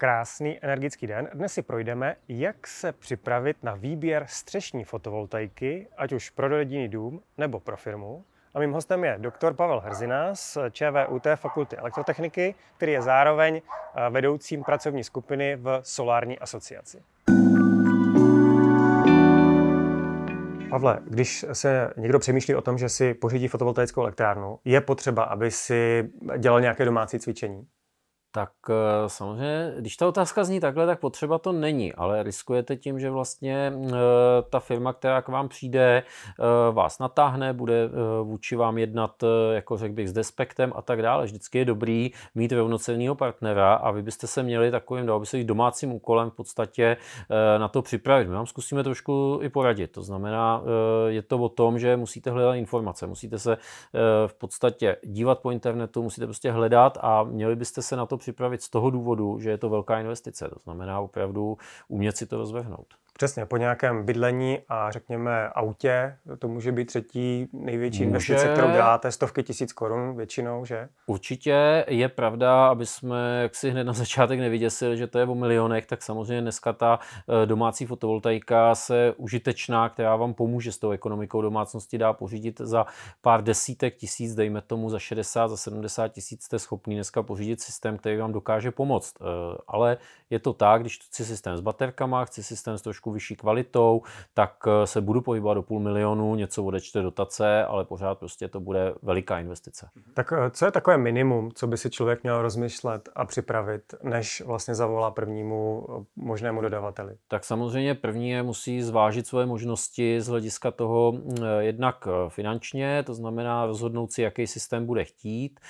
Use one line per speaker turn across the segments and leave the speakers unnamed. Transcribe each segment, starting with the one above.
Krásný energický den. Dnes si projdeme, jak se připravit na výběr střešní fotovoltaiky, ať už pro rodinný dům nebo pro firmu. A mým hostem je doktor Pavel Hrzina z ČVUT Fakulty elektrotechniky, který je zároveň eh, vedoucím pracovní skupiny v Solární asociaci. Pavle, když se někdo přemýšlí o tom, že si pořídí fotovoltaickou elektrárnu, je
potřeba, aby si dělal nějaké domácí cvičení? Tak eh, samozřejmě, když ta otázka zní takhle, tak potřeba to není, ale riskujete tím, že vlastně eh, ta firma, která k vám přijde, eh, vás natáhne, bude vůči vám jednat, jako řekl bych, s despektem a tak dále. Vždycky je dobrý mít rovnocenního partnera a vy byste se měli takovým, dalo by se domácím úkolem v podstatě na to připravit. My vám zkusíme trošku i poradit. To znamená, je to o tom, že musíte hledat informace, musíte se v podstatě dívat po internetu, musíte prostě hledat a měli byste se na to připravit z toho důvodu, že je to velká investice. To znamená opravdu umět si to rozvehnout.
Přesně, po nějakém bydlení a řekněme autě, to může být třetí největší může... investice, kterou děláte, stovky tisíc korun většinou, že?
Určitě je pravda, aby jsme jak si hned na začátek nevyděsili, že to je o milionech, tak samozřejmě dneska ta e, domácí fotovoltaika se užitečná, která vám pomůže s tou ekonomikou domácnosti, dá pořídit za pár desítek tisíc, dejme tomu za 60, za 70 tisíc jste schopný dneska pořídit systém, který vám dokáže pomoct. E, ale je to tak, když chci systém s baterkama, chci systém s trošku trošku vyšší kvalitou, tak eh, se budu pohybovat do půl milionu, něco odečte dotace, ale pořád prostě to bude veliká investice. Mhm.
Tak eh, co je takové minimum, co by si člověk měl rozmyslet a připravit, než vlastně zavolá prvnímu eh, možnému dodavateli?
Tak samozřejmě první je musí zvážit své možnosti z hlediska toho mm, jednak finančně, to znamená rozhodnout si, jaký systém bude chtít.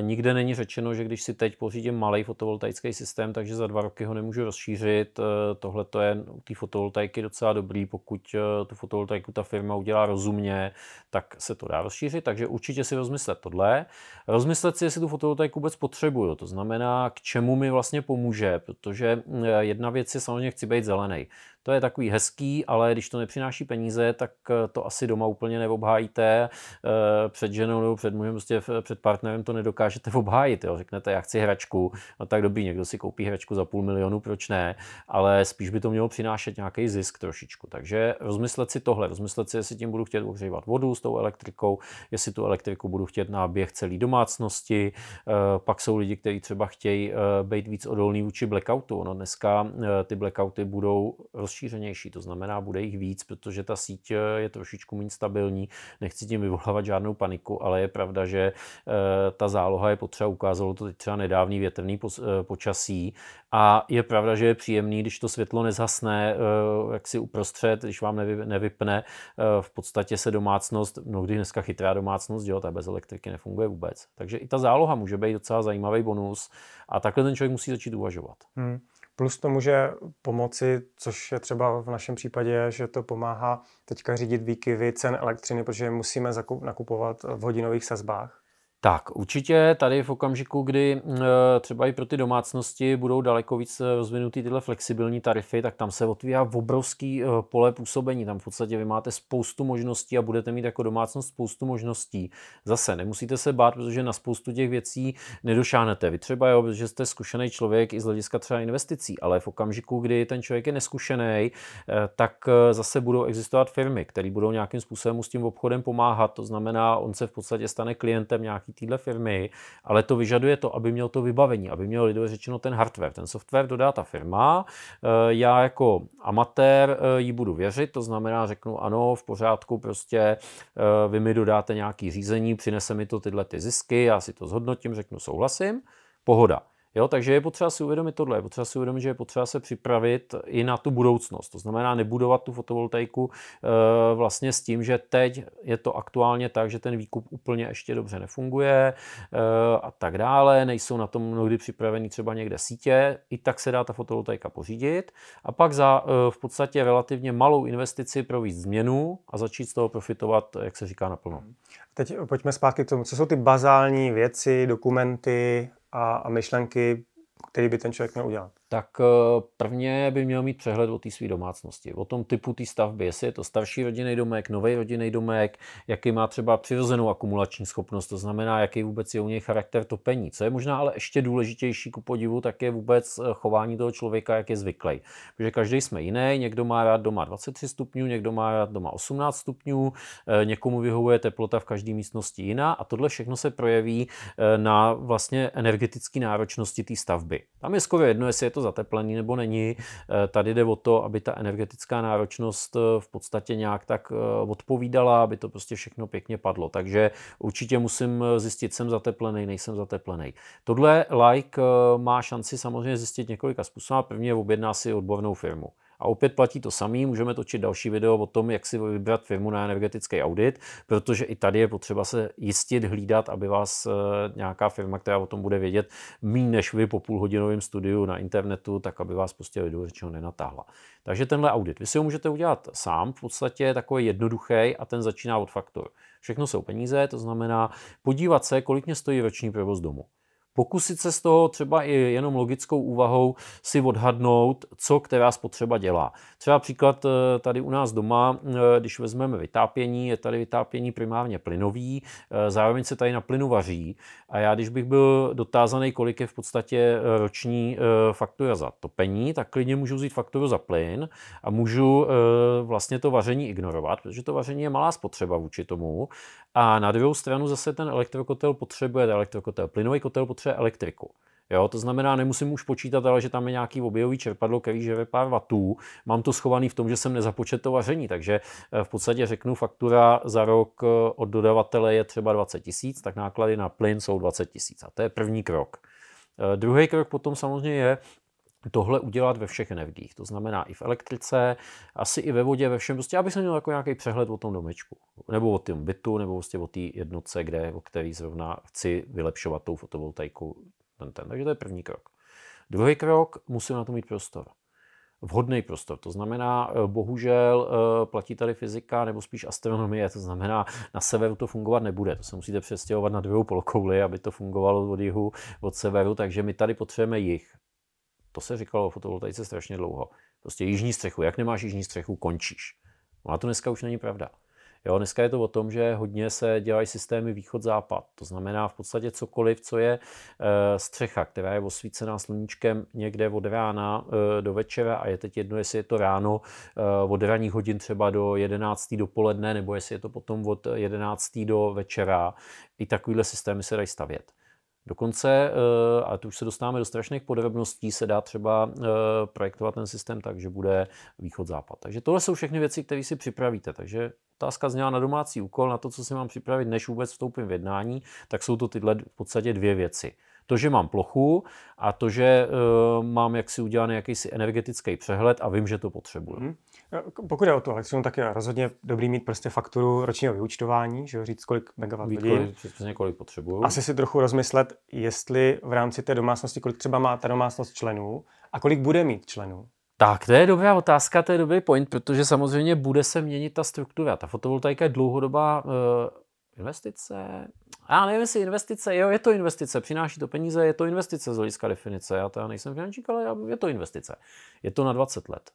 Nikde není řečeno, že když si teď pořídím malý fotovoltaický systém, takže za dva roky ho nemůžu rozšířit. Tohle to je u té fotovoltaiky docela dobrý, pokud eh, tu fotovoltaiku ta firma udělá rozumně, tak se to dá rozšířit, takže určitě si rozmyslet tohle. Rozmyslet si, jestli tu fotovoltaiku vůbec potřebuju, to znamená, k čemu mi vlastně pomůže, protože eh, jedna věc je samozřejmě chci být zelený. To je takový hezký, ale když to nepřináší peníze, tak eh, to asi doma úplně neobhájíte. Eh, před ženou nebo před mužem, prostě před partnerem to nedokážete obhájit. Jo. Řeknete, já chci hračku, no tak dobrý, někdo si koupí hračku za půl milionu, proč ne, ale spíš by to mělo přinášet nějaký zisk trošičku. Takže rozmyslet si tohle, rozmyslet si, jestli tím budu chtět ohřívat vodu s tou elektrikou, jestli tu elektriku budu chtět na běh celé domácnosti. Eh, pak jsou lidi, kteří třeba chtějí být víc odolní vůči blackoutu. No dneska ty blackouty budou rozšířenější, to znamená, bude jich víc, protože ta síť je trošičku méně stabilní. Nechci tím vyvolávat žádnou paniku, ale je pravda, že eh, ta záloha je potřeba, ukázalo to teď třeba nedávný větrný eh, počasí a je pravda, že je příjemný, když to světlo nezhasne, eh, jak si uprostřed, když vám nevypne, v podstatě se domácnost, mnohdy dneska chytrá domácnost, jo, ta bez elektriky nefunguje vůbec. Takže i ta záloha může být docela zajímavý bonus a takhle ten člověk musí začít uvažovat.
Hmm. Plus to může pomoci, což je třeba v našem případě, že to pomáhá teďka řídit výkyvy cen elektřiny, protože musíme zakup, nakupovat v hodinových sazbách.
Tak, určitě tady v okamžiku, kdy eh, třeba i pro ty domácnosti budou daleko víc eh, rozvinutý tyhle flexibilní tarify, tak tam se otvírá obrovský eh, pole působení. Tam v podstatě vy máte spoustu možností a budete mít jako domácnost spoustu možností. Zase nemusíte se bát, protože na spoustu těch věcí nedošáhnete. Vy třeba, jo, že jste zkušený člověk i z hlediska třeba investicí, ale v okamžiku, kdy ten člověk je neskušený, tak zase budou existovat firmy, které budou nějakým způsobem s tím obchodem pomáhat. To znamená, on se v podstatě stane klientem nějaký nějaký téhle firmy, ale to vyžaduje to, aby měl to vybavení, aby měl lidově řečeno ten hardware. Ten software dodá ta firma, eh, já jako amatér eh, jí budu věřit, to znamená řeknu ano, v pořádku, prostě eh, vy mi dodáte nějaký řízení, přinese mi to tyhle ty zisky, já si to zhodnotím, řeknu souhlasím, pohoda. Jo, takže je potřeba si uvědomit tohle, je potřeba si uvědomit, že je potřeba se připravit i na tu budoucnost. To znamená nebudovat tu fotovoltaiku e, vlastně s tím, že teď je to aktuálně tak, že ten výkup úplně ještě dobře nefunguje e, a tak dále, nejsou na tom mnohdy připraveny třeba někde sítě, i tak se dá ta fotovoltaika pořídit a pak za e, v podstatě relativně malou investici provést změnu a začít z toho profitovat, jak se říká, naplno.
Teď pojďme zpátky k tomu, co jsou ty bazální věci, dokumenty, a, a myšlenky, které by ten člověk měl udělat
tak eh, prvně by měl mít přehled o té své domácnosti, o tom typu té stavby, jestli je to starší rodinný domek, nový rodinný domek, jaký má třeba přirozenou akumulační schopnost, to znamená, jaký vůbec je u něj charakter topení. Co je možná ale ještě důležitější ku podivu, tak je vůbec eh, chování toho člověka, jak je zvyklý. Protože každý jsme jiný, někdo má rád doma 23 stupňů, někdo má rád doma 18 stupňů, eh, někomu vyhovuje teplota v každé místnosti jiná a tohle všechno se projeví na vlastně energetické náročnosti té stavby. Tam je skoro jedno, jestli je to zateplený nebo není. Eh, tady jde o to, aby ta energetická náročnost eh, v podstatě nějak tak eh, odpovídala, aby to prostě všechno pěkně padlo. Takže určitě musím zjistit, jsem zateplený, nejsem zateplený. Tohle like má šanci samozřejmě zjistit několika způsobů. První objedná si odbornou firmu. A opět platí to samé, můžeme točit další video o tom, jak si vybrat firmu na energetický audit, protože i tady je potřeba se jistit, hlídat, aby vás eh, nějaká firma, která o tom bude vědět, méně než vy po půlhodinovém studiu na internetu, tak aby vás prostě do něčeho nenatáhla. Takže tenhle audit, vy si ho můžete udělat sám, v podstatě je takový jednoduchý a ten začíná od faktor. Všechno jsou peníze, to znamená podívat se, kolik mě stojí roční provoz domu pokusit se z toho třeba i jenom logickou úvahou si odhadnout, co která spotřeba dělá. Třeba příklad eh, tady u nás doma, eh, když vezmeme vytápění, je tady vytápění primárně plynový, eh, zároveň se tady na plynu vaří a já když bych byl dotázaný, kolik je v podstatě roční faktura za topení, tak klidně můžu vzít fakturu za plyn a můžu vlastně to vaření ignorovat, protože to vaření je malá spotřeba vůči tomu a na druhou stranu zase ten elektrokotel potřebuje, elektrokotel, plynový kotel potřebuje spotřebuje elektriku. Jo, to znamená, nemusím už počítat, ale že tam je nějaký objevový čerpadlo, který žere pár vatů. Mám to schovaný v tom, že jsem nezapočet to vaření, takže eh, v podstatě řeknu, faktura za rok eh, od dodavatele je třeba 20 tisíc, tak náklady na plyn jsou 20 tisíc. A to je první krok. Eh, druhý krok potom samozřejmě je, tohle udělat ve všech energiích. To znamená i v elektrice, asi i ve vodě, ve všem, prostě se měl jako nějaký přehled o tom domečku, nebo o tom bytu, nebo prostě o té jednotce, kde, o který zrovna chci vylepšovat tou fotovoltaiku. Ten, ten. Takže to je první krok. Druhý krok, musím na to mít prostor. Vhodný prostor, to znamená, eh, bohužel eh, platí tady fyzika nebo spíš astronomie, to znamená, na severu to fungovat nebude, to se musíte přestěhovat na druhou polokouli, aby to fungovalo od jihu, od severu, takže my tady potřebujeme jich to se říkalo o fotovoltaice strašně dlouho. Prostě jižní střechu, jak nemáš jižní střechu, končíš. No a to dneska už není pravda. Jo, dneska je to o tom, že hodně se dělají systémy východ-západ. To znamená v podstatě cokoliv, co je e, střecha, která je osvícená sluníčkem někde od rána e, do večera a je teď jedno, jestli je to ráno e, od ranních hodin třeba do 11. dopoledne, nebo jestli je to potom od 11. do večera. I takovýhle systémy se dají stavět. Dokonce, eh, a tu už se dostáváme do strašných podrobností, se dá třeba eh, projektovat ten systém tak, že bude východ-západ. Takže tohle jsou všechny věci, které si připravíte. Takže otázka zněla na domácí úkol, na to, co si mám připravit, než vůbec vstoupím v jednání, tak jsou to tyhle v podstatě dvě věci. To, že mám plochu a to, že uh, mám jaksi udělaný jakýsi energetický přehled a vím, že to potřebuju. Hmm.
Pokud je o tu elektřinu, tak je rozhodně dobrý mít prostě fakturu ročního vyučtování, že říct, kolik megawatt Vít, hodin.
Kolik, kolik potřebuju. Asi si
trochu rozmyslet, jestli v rámci té domácnosti, kolik třeba má ta domácnost členů
a kolik bude mít členů. Tak, to je dobrá otázka, to je dobrý point, protože samozřejmě bude se měnit ta struktura. Ta fotovoltaika je dlouhodobá eh, Investice? Já nevím, jestli investice, jo, je to investice, přináší to peníze, je to investice z hlediska definice. Já to nejsem finančník, ale je to investice. Je to na 20 let.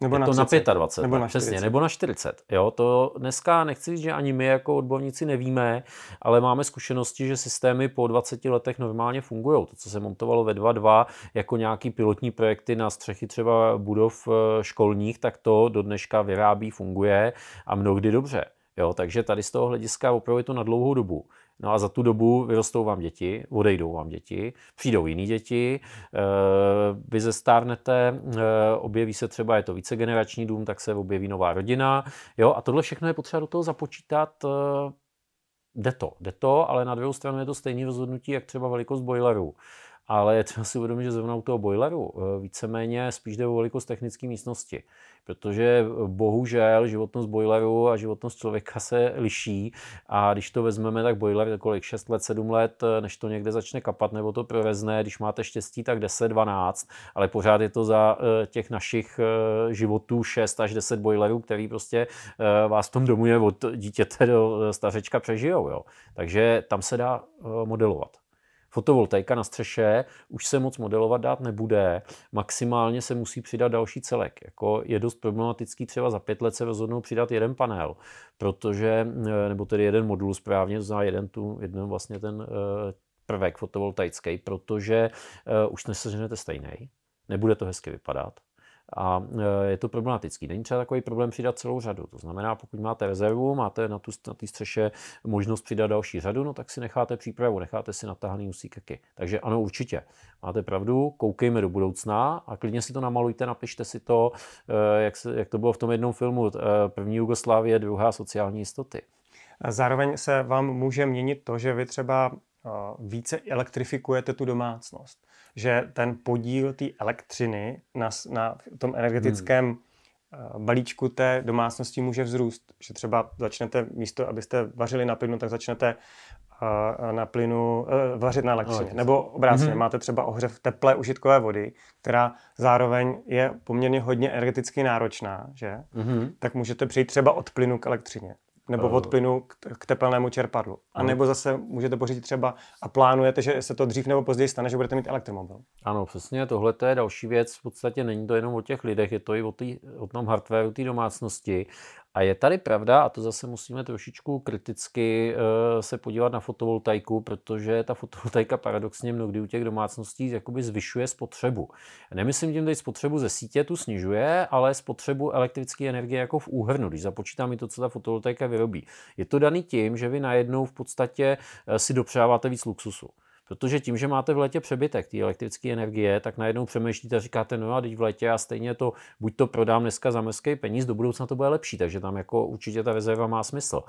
Nebo je na to 30, na 25 nebo let, na 40. přesně, nebo na 40. Jo, to dneska nechci říct, že ani my jako odborníci nevíme, ale máme zkušenosti, že systémy po 20 letech normálně fungují. To, co se montovalo ve 2.2 jako nějaký pilotní projekty na střechy třeba budov eh, školních, tak to do dneška vyrábí, funguje a mnohdy dobře. Jo, takže tady z toho hlediska opravdu je to na dlouhou dobu. No a za tu dobu vyrostou vám děti, odejdou vám děti, přijdou jiný děti, eh, vy zestárnete, eh, objeví se třeba, je to vícegenerační dům, tak se objeví nová rodina. Jo, a tohle všechno je potřeba do toho započítat eh, Jde to, jde to, ale na druhou stranu je to stejné rozhodnutí, jak třeba velikost boilerů ale je třeba si uvědomit, že zrovna u toho boileru eh, víceméně spíš jde o velikost technické místnosti, protože eh, bohužel životnost boileru a životnost člověka se liší a když to vezmeme, tak boiler je kolik, 6 let, 7 let, eh, než to někde začne kapat nebo to provezne, když máte štěstí, tak 10, 12, ale pořád je to za těch našich životů 6 až 10 boilerů, který prostě vás v tom domu je od dítěte do stařečka přežijou. Jo. Takže tam se dá modelovat. Fotovoltaika na střeše už se moc modelovat dát nebude. Maximálně se musí přidat další celek. Jako je dost problematický třeba za pět let se rozhodnou přidat jeden panel, protože, e, nebo tedy jeden modul správně, to znamená jeden, tu, jeden vlastně ten e, prvek fotovoltaický, protože e, už neseženete stejný, nebude to hezky vypadat. A e, je to problematický. Není třeba takový problém přidat celou řadu. To znamená, pokud máte rezervu, máte na, té na střeše možnost přidat další řadu, no tak si necháte přípravu, necháte si natáhaný usík kaky. Takže ano, určitě. Máte pravdu, koukejme do budoucna a klidně si to namalujte, napište si to, e, jak, se, jak to bylo v tom jednom filmu. E, První Jugoslávie, druhá sociální jistoty. Zároveň se vám může měnit to, že vy třeba
Eh, více elektrifikujete tu domácnost. Že ten podíl té elektřiny na, na tom energetickém hmm eh, balíčku té domácnosti může vzrůst. Že třeba začnete místo, abyste vařili na plynu, tak začnete eh, na plynu vařit na elektřině. No, Nebo obráceně, hmm máte třeba ohřev teplé užitkové vody, která zároveň je poměrně hodně energeticky náročná, že? hmm Tak můžete přejít třeba od plynu k elektřině nebo eh. od plynu k, tepelnému čerpadlu. A nebo zase můžete pořídit třeba a plánujete, že se to dřív nebo později stane, že budete mít elektromobil.
Ano, přesně, tohle je další věc. V podstatě není to jenom o těch lidech, je to i o, tý, o tom hardwareu té domácnosti. A je tady pravda, a to zase musíme trošičku kriticky eh, se podívat na fotovoltaiku, protože ta fotovoltaika paradoxně mnohdy u těch domácností jakoby zvyšuje spotřebu. Nemyslím tím teď spotřebu ze sítě, tu snižuje, ale spotřebu elektrické energie jako v úhrnu, když započítám i to, co ta fotovoltaika vyrobí. Je to daný tím, že vy najednou v podstatě eh, si dopřáváte víc luxusu. Protože tím, že máte v letě přebytek té elektrické energie, tak najednou přemýšlíte, říkáte, no a teď v letě a stejně to, buď to prodám dneska za peníz, do budoucna to bude lepší, takže tam jako určitě ta rezerva má smysl.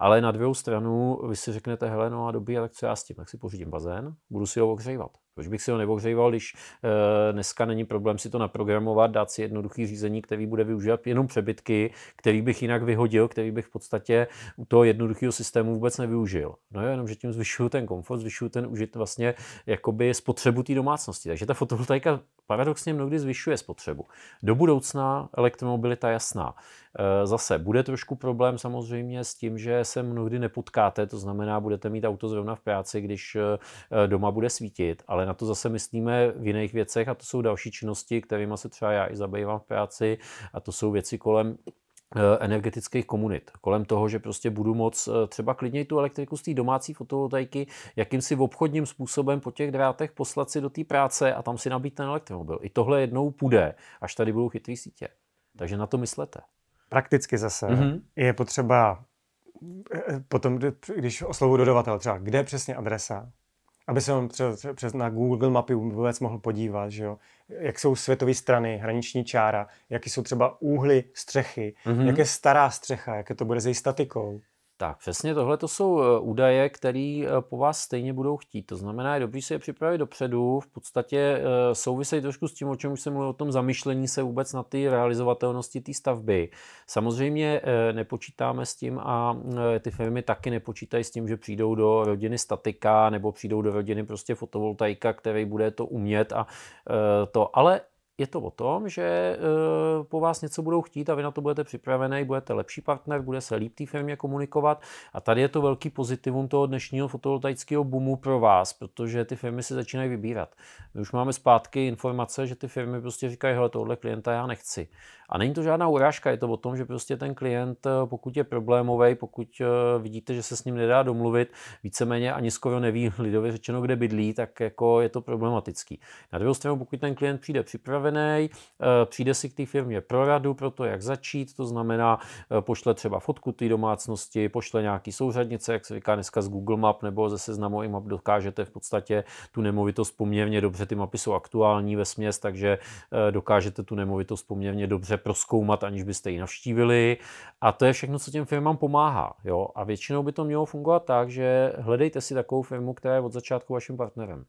Ale na druhou stranu, vy si řeknete, hele, no a dobrý, tak co já s tím, tak si pořídím bazén, budu si ho ohřívat. Proč bych si ho neohřejval, když e, dneska není problém si to naprogramovat, dát si jednoduchý řízení, který bude využívat jenom přebytky, který bych jinak vyhodil, který bych v podstatě u toho jednoduchého systému vůbec nevyužil. No jenom, že tím zvyšuju ten komfort, zvyšuju ten užit vlastně jakoby spotřebu té domácnosti. Takže ta fotovoltaika paradoxně mnohdy zvyšuje spotřebu. Do budoucna elektromobilita jasná. Eh, zase bude trošku problém samozřejmě s tím, že se mnohdy nepotkáte, to znamená, budete mít auto zrovna v práci, když eh, eh, doma bude svítit, ale na to zase myslíme v jiných věcech a to jsou další činnosti, kterými se třeba já i zabývám v práci a to jsou věci kolem energetických komunit. Kolem toho, že prostě budu moc třeba klidně tu elektriku z té domácí fotovoltaiky jakýmsi obchodním způsobem po těch drátech poslat si do té práce a tam si nabít ten elektromobil. I tohle jednou půjde, až tady budou chytrý sítě. Takže na to myslete.
Prakticky zase mm-hmm. je potřeba eh, eh, potom, když oslovu dodavatel třeba, kde je přesně adresa, aby se on třeba, přes na Google mapy vůbec mohl podívat, že jo? jak jsou světové strany, hraniční čára, jaký jsou třeba úhly střechy, mm-hmm. jak je stará střecha, jaké to bude s její statikou.
Tak přesně tohle to jsou eh, údaje, které eh, po vás stejně budou chtít. To znamená, je dobré si je připravit dopředu. V podstatě eh, souvisejí trošku s tím, o čem už jsem mluvil, o tom zamyšlení se vůbec na ty realizovatelnosti té stavby. Samozřejmě nepočítáme s tím a ty firmy taky nepočítají s tím, že přijdou do rodiny statika nebo přijdou do rodiny prostě fotovoltaika, který bude to umět a to. Ale je to o tom, že eh, po vás něco budou chtít a vy na to budete připravený, budete lepší partner, bude se líp té firmě komunikovat a tady je to velký pozitivum toho dnešního fotovoltaického boomu pro vás, protože ty firmy si začínají vybírat. My už máme zpátky informace, že ty firmy prostě říkají, hele, tohle klienta já nechci. A není to žádná urážka, je to o tom, že prostě ten klient, eh, pokud je problémový, pokud eh, vidíte, že se s ním nedá domluvit, víceméně ani skoro neví lidově řečeno, kde bydlí, tak jako je to problematický. Na druhou stranu, pokud ten klient přijde připravený, eh, přijde si k té firmě pro radu, pro to, jak začít, to znamená, pošle třeba fotku té domácnosti, pošle nějaký souřadnice, jak se říká dneska z Google Map nebo ze seznamu map dokážete v podstatě tu nemovitost poměrně dobře, ty mapy jsou aktuální ve směs, takže dokážete tu nemovitost poměrně dobře proskoumat, aniž byste ji navštívili. A to je všechno, co těm firmám pomáhá. Jo? A většinou by to mělo fungovat tak, že hledejte si takovou firmu, která je od začátku vaším partnerem.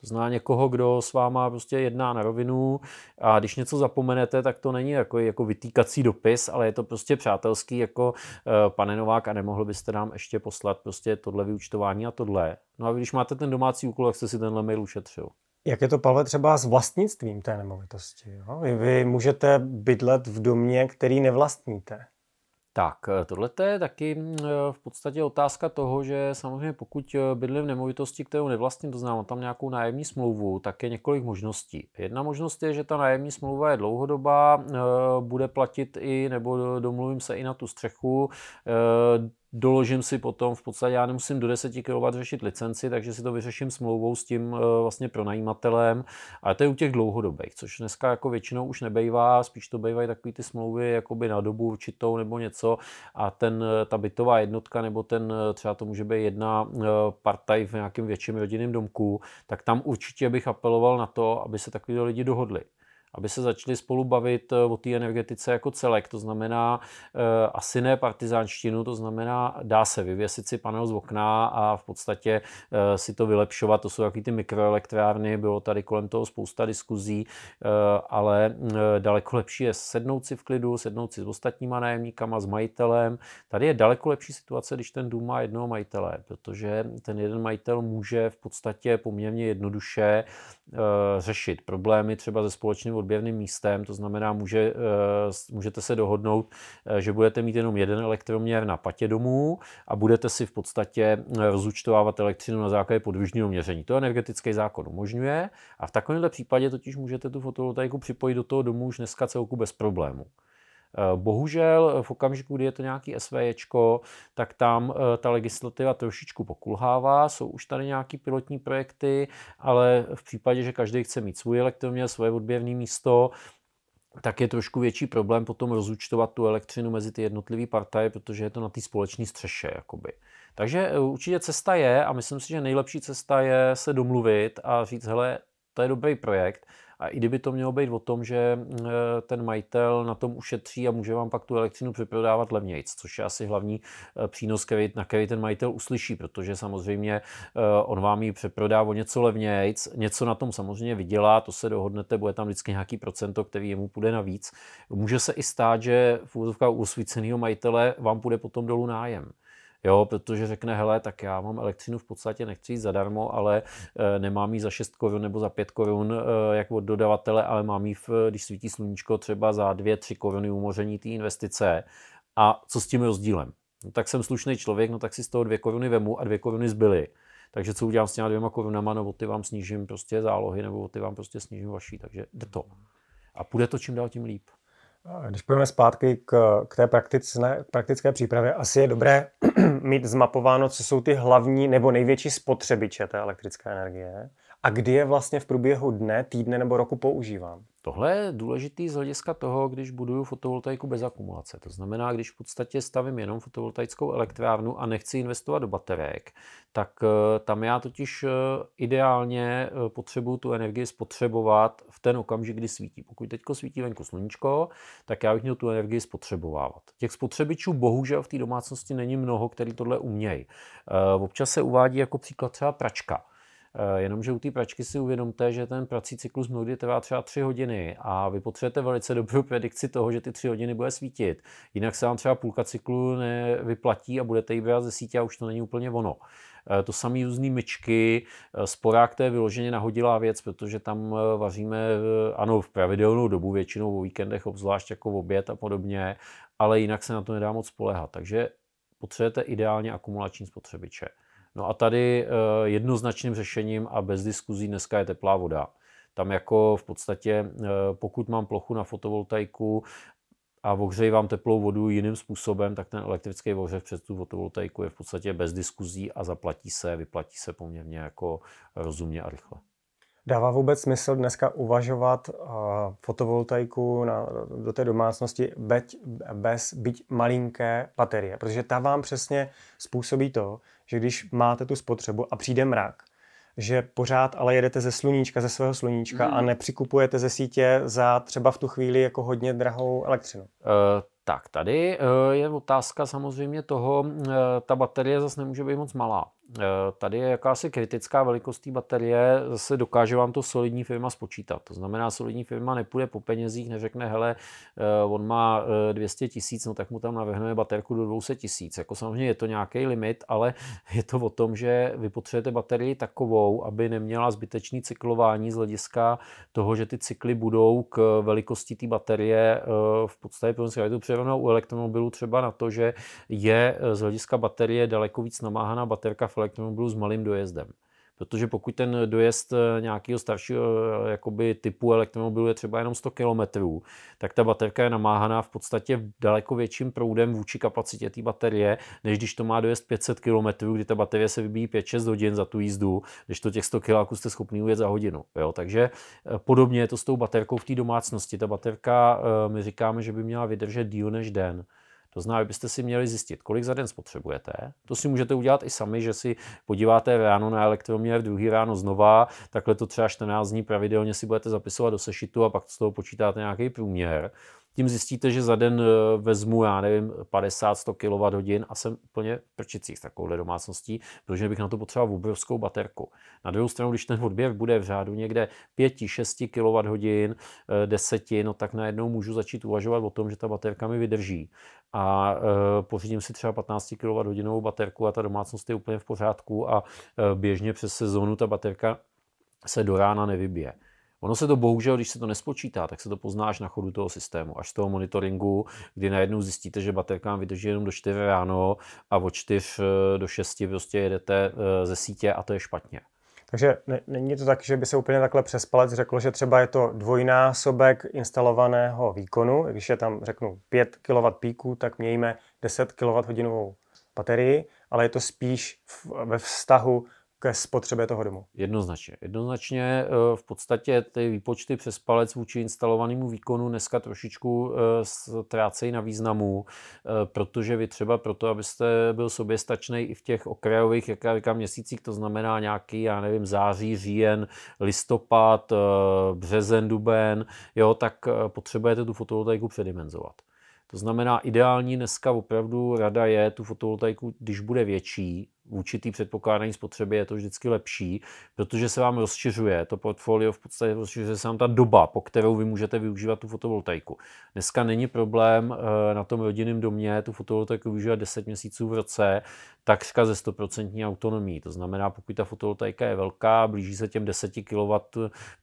To zná někoho, kdo s váma prostě jedná na rovinu a když něco zapomenete, tak to není jako, jako vytýkací dopis, ale je to prostě přátelský jako eh, pane Novák a nemohl byste nám ještě poslat prostě tohle vyučtování a tohle. No a když máte ten domácí úkol, jak jste si tenhle mail ušetřil.
Jak je to, Pavle, třeba s vlastnictvím té
nemovitosti? Jo?
Vy můžete bydlet v domě, který nevlastníte.
Tak, eh, tohle je taky mm, eh, v podstatě otázka toho, že samozřejmě pokud eh, bydlím v nemovitosti, kterou nevlastním, to znám, tam nějakou nájemní smlouvu, tak je několik možností. Jedna možnost je, že ta nájemní smlouva je dlouhodobá, bude platit i, nebo domluvím se i na tu střechu, doložím si potom v podstatě, já nemusím do 10 kW řešit licenci, takže si to vyřeším smlouvou s tím eh, vlastně pronajímatelem, ale to je u těch dlouhodobých, což dneska jako většinou už nebejvá, spíš to bývají takové ty smlouvy jakoby na dobu určitou nebo něco a ten, eh, ta bytová jednotka nebo ten, eh, třeba to může být jedna partaj v nějakém větším rodinném domku, tak tam určitě bych apeloval na to, aby se takový lidi dohodli aby se začali spolu bavit eh, o té energetice jako celek, to znamená eh, asi ne partizánštinu, to znamená dá se vyvěsit si panel z okna a v podstatě eh, si to vylepšovat, to jsou takový ty mikroelektrárny, bylo tady kolem toho spousta diskuzí, ale mm, daleko lepší je sednout si v klidu, sednout si s ostatníma nájemníkama, s majitelem. Tady je daleko lepší situace, když ten dům má jednoho majitele, protože ten jeden majitel může v podstatě poměrně jednoduše řešit problémy třeba ze společným odběrným místem, to znamená, může, eh, můžete se dohodnout, eh, že budete mít jenom jeden elektroměr na patě domů a budete si v podstatě eh, rozúčtovávat elektřinu na základě podvižního měření. To energetický zákon umožňuje a v takovémhle případě totiž můžete tu fotovoltaiku připojit do toho domu už dneska celku bez problému. Eh, bohužel eh, v okamžiku, kdy je to nějaký SVJčko, tak tam eh, ta legislativa trošičku pokulhává, jsou už tady nějaký pilotní projekty, ale v případě, že každý chce mít svůj elektroměr, svoje odběrné místo, tak je trošku větší problém potom rozúčtovat tu elektřinu mezi ty jednotlivé partaje, protože je to na té společné střeše. Jakoby. Takže určitě cesta je a myslím si, že nejlepší cesta je se domluvit a říct, hele, to je dobrý projekt, a i kdyby to mělo být o tom, že eh, ten majitel na tom ušetří a může vám pak tu elektřinu přeprodávat levnějc, což je asi hlavní eh, přínos, na který ten majitel uslyší, protože samozřejmě eh, on vám ji přeprodá o něco levnějc, něco na tom samozřejmě vydělá, to se dohodnete, bude tam vždycky nějaký procento, který jemu půjde navíc. Může se i stát, že v úvodovkách majitele vám půjde potom dolů nájem. Jo, protože řekne, hele, tak já mám elektřinu v podstatě nechci jít zadarmo, ale e, nemám ji za 6 korun nebo za 5 korun e, jak od dodavatele, ale mám ji, v, když svítí sluníčko, třeba za 2-3 koruny umoření té investice. A co s tím rozdílem? No, tak jsem slušný člověk, no tak si z toho 2 koruny vemu a 2 koruny zbyly. Takže co udělám s těma dvěma korunama, nebo ty vám snížím prostě zálohy, nebo ty vám prostě snížím vaší, takže jde to. A půjde to čím dál tím líp.
Když půjdeme zpátky k, k té praktické, praktické přípravě, asi je dobré mít zmapováno, co jsou ty hlavní nebo největší spotřebiče té elektrické energie. A kdy je vlastně v průběhu dne, týdne nebo roku používám?
Tohle je důležitý z hlediska toho, když buduju fotovoltaiku bez akumulace. To znamená, když v podstatě stavím jenom fotovoltaickou elektrárnu a nechci investovat do baterek, tak eh, tam já totiž eh, ideálně eh, potřebuju tu energii spotřebovat v ten okamžik, kdy svítí. Pokud teď svítí venku sluníčko, tak já bych měl tu energii spotřebovávat. Těch spotřebičů bohužel v té domácnosti není mnoho, který tohle umějí. Občas se uvádí jako příklad třeba pračka Eh, jenomže u té pračky si uvědomte, že ten prací cyklus mnohdy trvá třeba 3 hodiny a vy potřebujete velice dobrou predikci toho, že ty 3 hodiny bude svítit. Jinak se vám třeba půlka cyklu nevyplatí a budete ji brát ze sítě a už to není úplně ono. Eh, to samé různé myčky, sporák eh, to je vyloženě nahodilá věc, protože tam vaříme, ano, v pravidelnou dobu, většinou o víkendech, obzvlášť jako v oběd a podobně, ale jinak se na to nedá moc spolehat. Takže potřebujete ideálně akumulační spotřebiče. No a tady eh, jednoznačným řešením a bez diskuzí dneska je teplá voda. Tam jako v podstatě, eh, pokud mám plochu na fotovoltaiku a ohřeji vám teplou vodu jiným způsobem, tak ten elektrický ohřev přes tu fotovoltaiku je v podstatě bez diskuzí a zaplatí se, vyplatí se poměrně jako rozumně a rychle.
Dává vůbec smysl dneska uvažovat eh, fotovoltaiku na, do té domácnosti beď, bez byť malinké baterie, protože ta vám přesně způsobí to, že když máte tu spotřebu a přijde mrak, že pořád ale jedete ze sluníčka, ze svého sluníčka hmm. a mhm. nepřikupujete ze sítě
za třeba v tu chvíli jako hodně drahou elektřinu. Uh, tak, tady uh, je otázka samozřejmě toho, uh, ta baterie zase nemůže být moc malá. Eh, tady je jakási kritická velikost té baterie, zase dokáže vám to solidní firma spočítat. To znamená, solidní firma nepůjde po penězích, neřekne, hele, eh, on má 200 eh, tisíc, no tak mu tam navrhneme baterku do 200 tisíc. Jako samozřejmě je to nějaký limit, ale je to o tom, že vy potřebujete baterii takovou, aby neměla zbytečný cyklování z hlediska toho, že ty cykly budou k velikosti té baterie v podstatě prostě je to u elektromobilů třeba na to, že je z hlediska baterie daleko víc namáhaná baterka Rafale k byl s malým dojezdem. Protože pokud ten dojezd eh, nějakého staršího eh, jakoby, typu elektromobilu je třeba jenom 100 km, tak ta baterka je namáhaná v podstatě daleko větším proudem vůči kapacitě té baterie, než když to má dojezd 500 km, kdy ta baterie se vybíjí 5-6 hodin za tu jízdu, když to těch 100 kg jste schopný ujet za hodinu. Jo? Takže eh, podobně je to s tou baterkou v té domácnosti. Ta baterka, my říkáme, že by měla vydržet díl než den. To znamená, že byste si měli zjistit, kolik za den spotřebujete. To si můžete udělat i sami, že si podíváte ráno na elektroměr, druhý ráno znova, takhle to třeba 14 dní pravidelně si budete zapisovat do sešitu a pak z toho počítáte nějaký průměr tím zjistíte, že za den eh, vezmu, já nevím, 50-100 kWh a jsem úplně prčicích s takovouhle domácností, protože bych na to potřeboval obrovskou baterku. Na druhou stranu, když ten odběr bude v řádu někde 5-6 kWh, 10, no tak najednou můžu začít uvažovat o tom, že ta baterka mi vydrží. A eh, pořídím si třeba 15 kWh baterku a ta domácnost je úplně v pořádku a eh, běžně přes sezónu ta baterka se do rána nevybije. Ono se to bohužel, když se to nespočítá, tak se to poznáš na chodu toho systému, až z toho monitoringu, kdy najednou zjistíte, že baterka vám vydrží jenom do 4 ráno a od 4 eh, do 6 prostě jedete eh, ze sítě a to je špatně.
Takže není to tak, že by se úplně takhle přes palec řeklo, že třeba je to dvojnásobek instalovaného výkonu. Když je tam, řeknu, 5 kW píku, tak mějme 10 kWh baterii, ale je to spíš ve vztahu ke
spotřebě toho domu. Jednoznačně. Jednoznačně eh, v podstatě ty výpočty přes palec vůči instalovanému výkonu dneska trošičku eh, ztrácejí na významu, eh, protože vy třeba proto, abyste byl soběstačný i v těch okrajových, jak já říkám, měsících, to znamená nějaký, já nevím, září, říjen, listopad, březen, duben, jo, tak potřebujete tu fotovoltaiku předimenzovat. To znamená, ideální dneska opravdu rada je tu fotovoltaiku, když bude větší, vůči předpokládání spotřeby je to vždycky lepší, protože se vám rozšiřuje to portfolio, v podstatě rozšiřuje se vám ta doba, po kterou vy můžete využívat tu fotovoltaiku. Dneska není problém eh, na tom rodinném domě tu fotovoltaiku využívat 10 měsíců v roce, takřka ze 100% autonomí. To znamená, pokud ta fotovoltaika je velká, blíží se těm 10 kW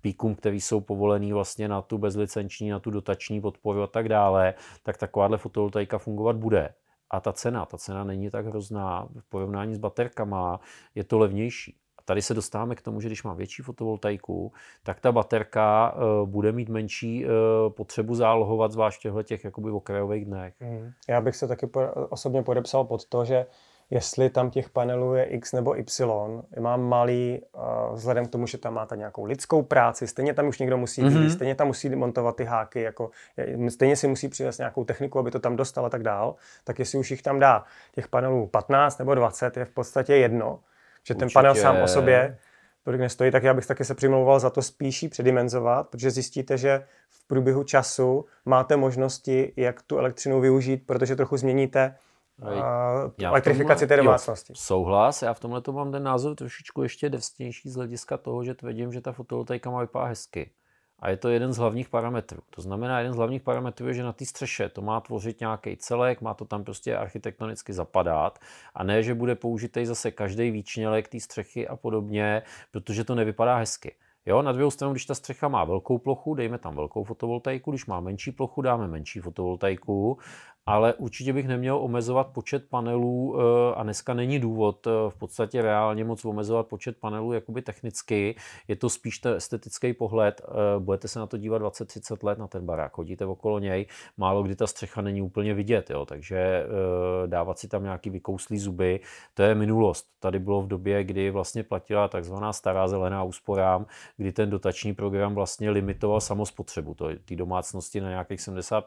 píkům, které jsou povolený vlastně na tu bezlicenční, na tu dotační podporu a tak dále, tak takováhle fotovoltaika fungovat bude a ta cena, ta cena není tak hrozná, v porovnání s baterkama je to levnější. A tady se dostáváme k tomu, že když má větší fotovoltaiku, tak ta baterka uh, bude mít menší uh, potřebu zálohovat, zvláště v těch okrajových dnech.
Hmm. Já bych se taky osobně podepsal pod to, že uh, jestli tam těch panelů je X nebo Y. Mám malý, vzhledem k tomu, že tam máte nějakou lidskou práci, stejně tam už někdo musí mm-hmm. stejně tam musí montovat ty háky, jako, stejně si musí přivést nějakou techniku, aby to tam dostal a tak dál, tak jestli už jich tam dá těch panelů 15 nebo 20, je v podstatě jedno, že Určitě. ten panel sám o sobě tolik nestojí, tak já bych taky se přimlouval za to spíš předimenzovat, protože zjistíte, že v průběhu času máte možnosti, jak tu elektřinu využít, protože trochu změníte
elektrifikaci té domácnosti. Souhlas, já v tomhle to mám ten názor trošičku ještě devstnější z hlediska toho, že tvrdím, že ta fotovoltaika má vypadat hezky. A je to jeden z hlavních parametrů. To znamená, jeden z hlavních parametrů je, že na té střeše to má tvořit nějaký celek, má to tam prostě architektonicky zapadat a ne, že bude použitý zase každý výčnělek té střechy a podobně, protože to nevypadá hezky. Jo, na druhou stranu, když ta střecha má velkou plochu, dejme tam velkou fotovoltaiku, když má menší plochu, dáme menší fotovoltaiku ale určitě bych neměl omezovat počet panelů eh, a dneska není důvod eh, v podstatě reálně moc omezovat počet panelů jakoby technicky, je to spíš ten estetický pohled, eh, budete se na to dívat 20-30 let na ten barák, chodíte okolo něj, málo kdy ta střecha není úplně vidět, jo, takže dávat si tam nějaký vykouslý zuby, to je minulost. Tady bylo v době, kdy vlastně platila takzvaná stará zelená úsporám, kdy ten dotační program vlastně limitoval samospotřebu té domácnosti na nějakých 70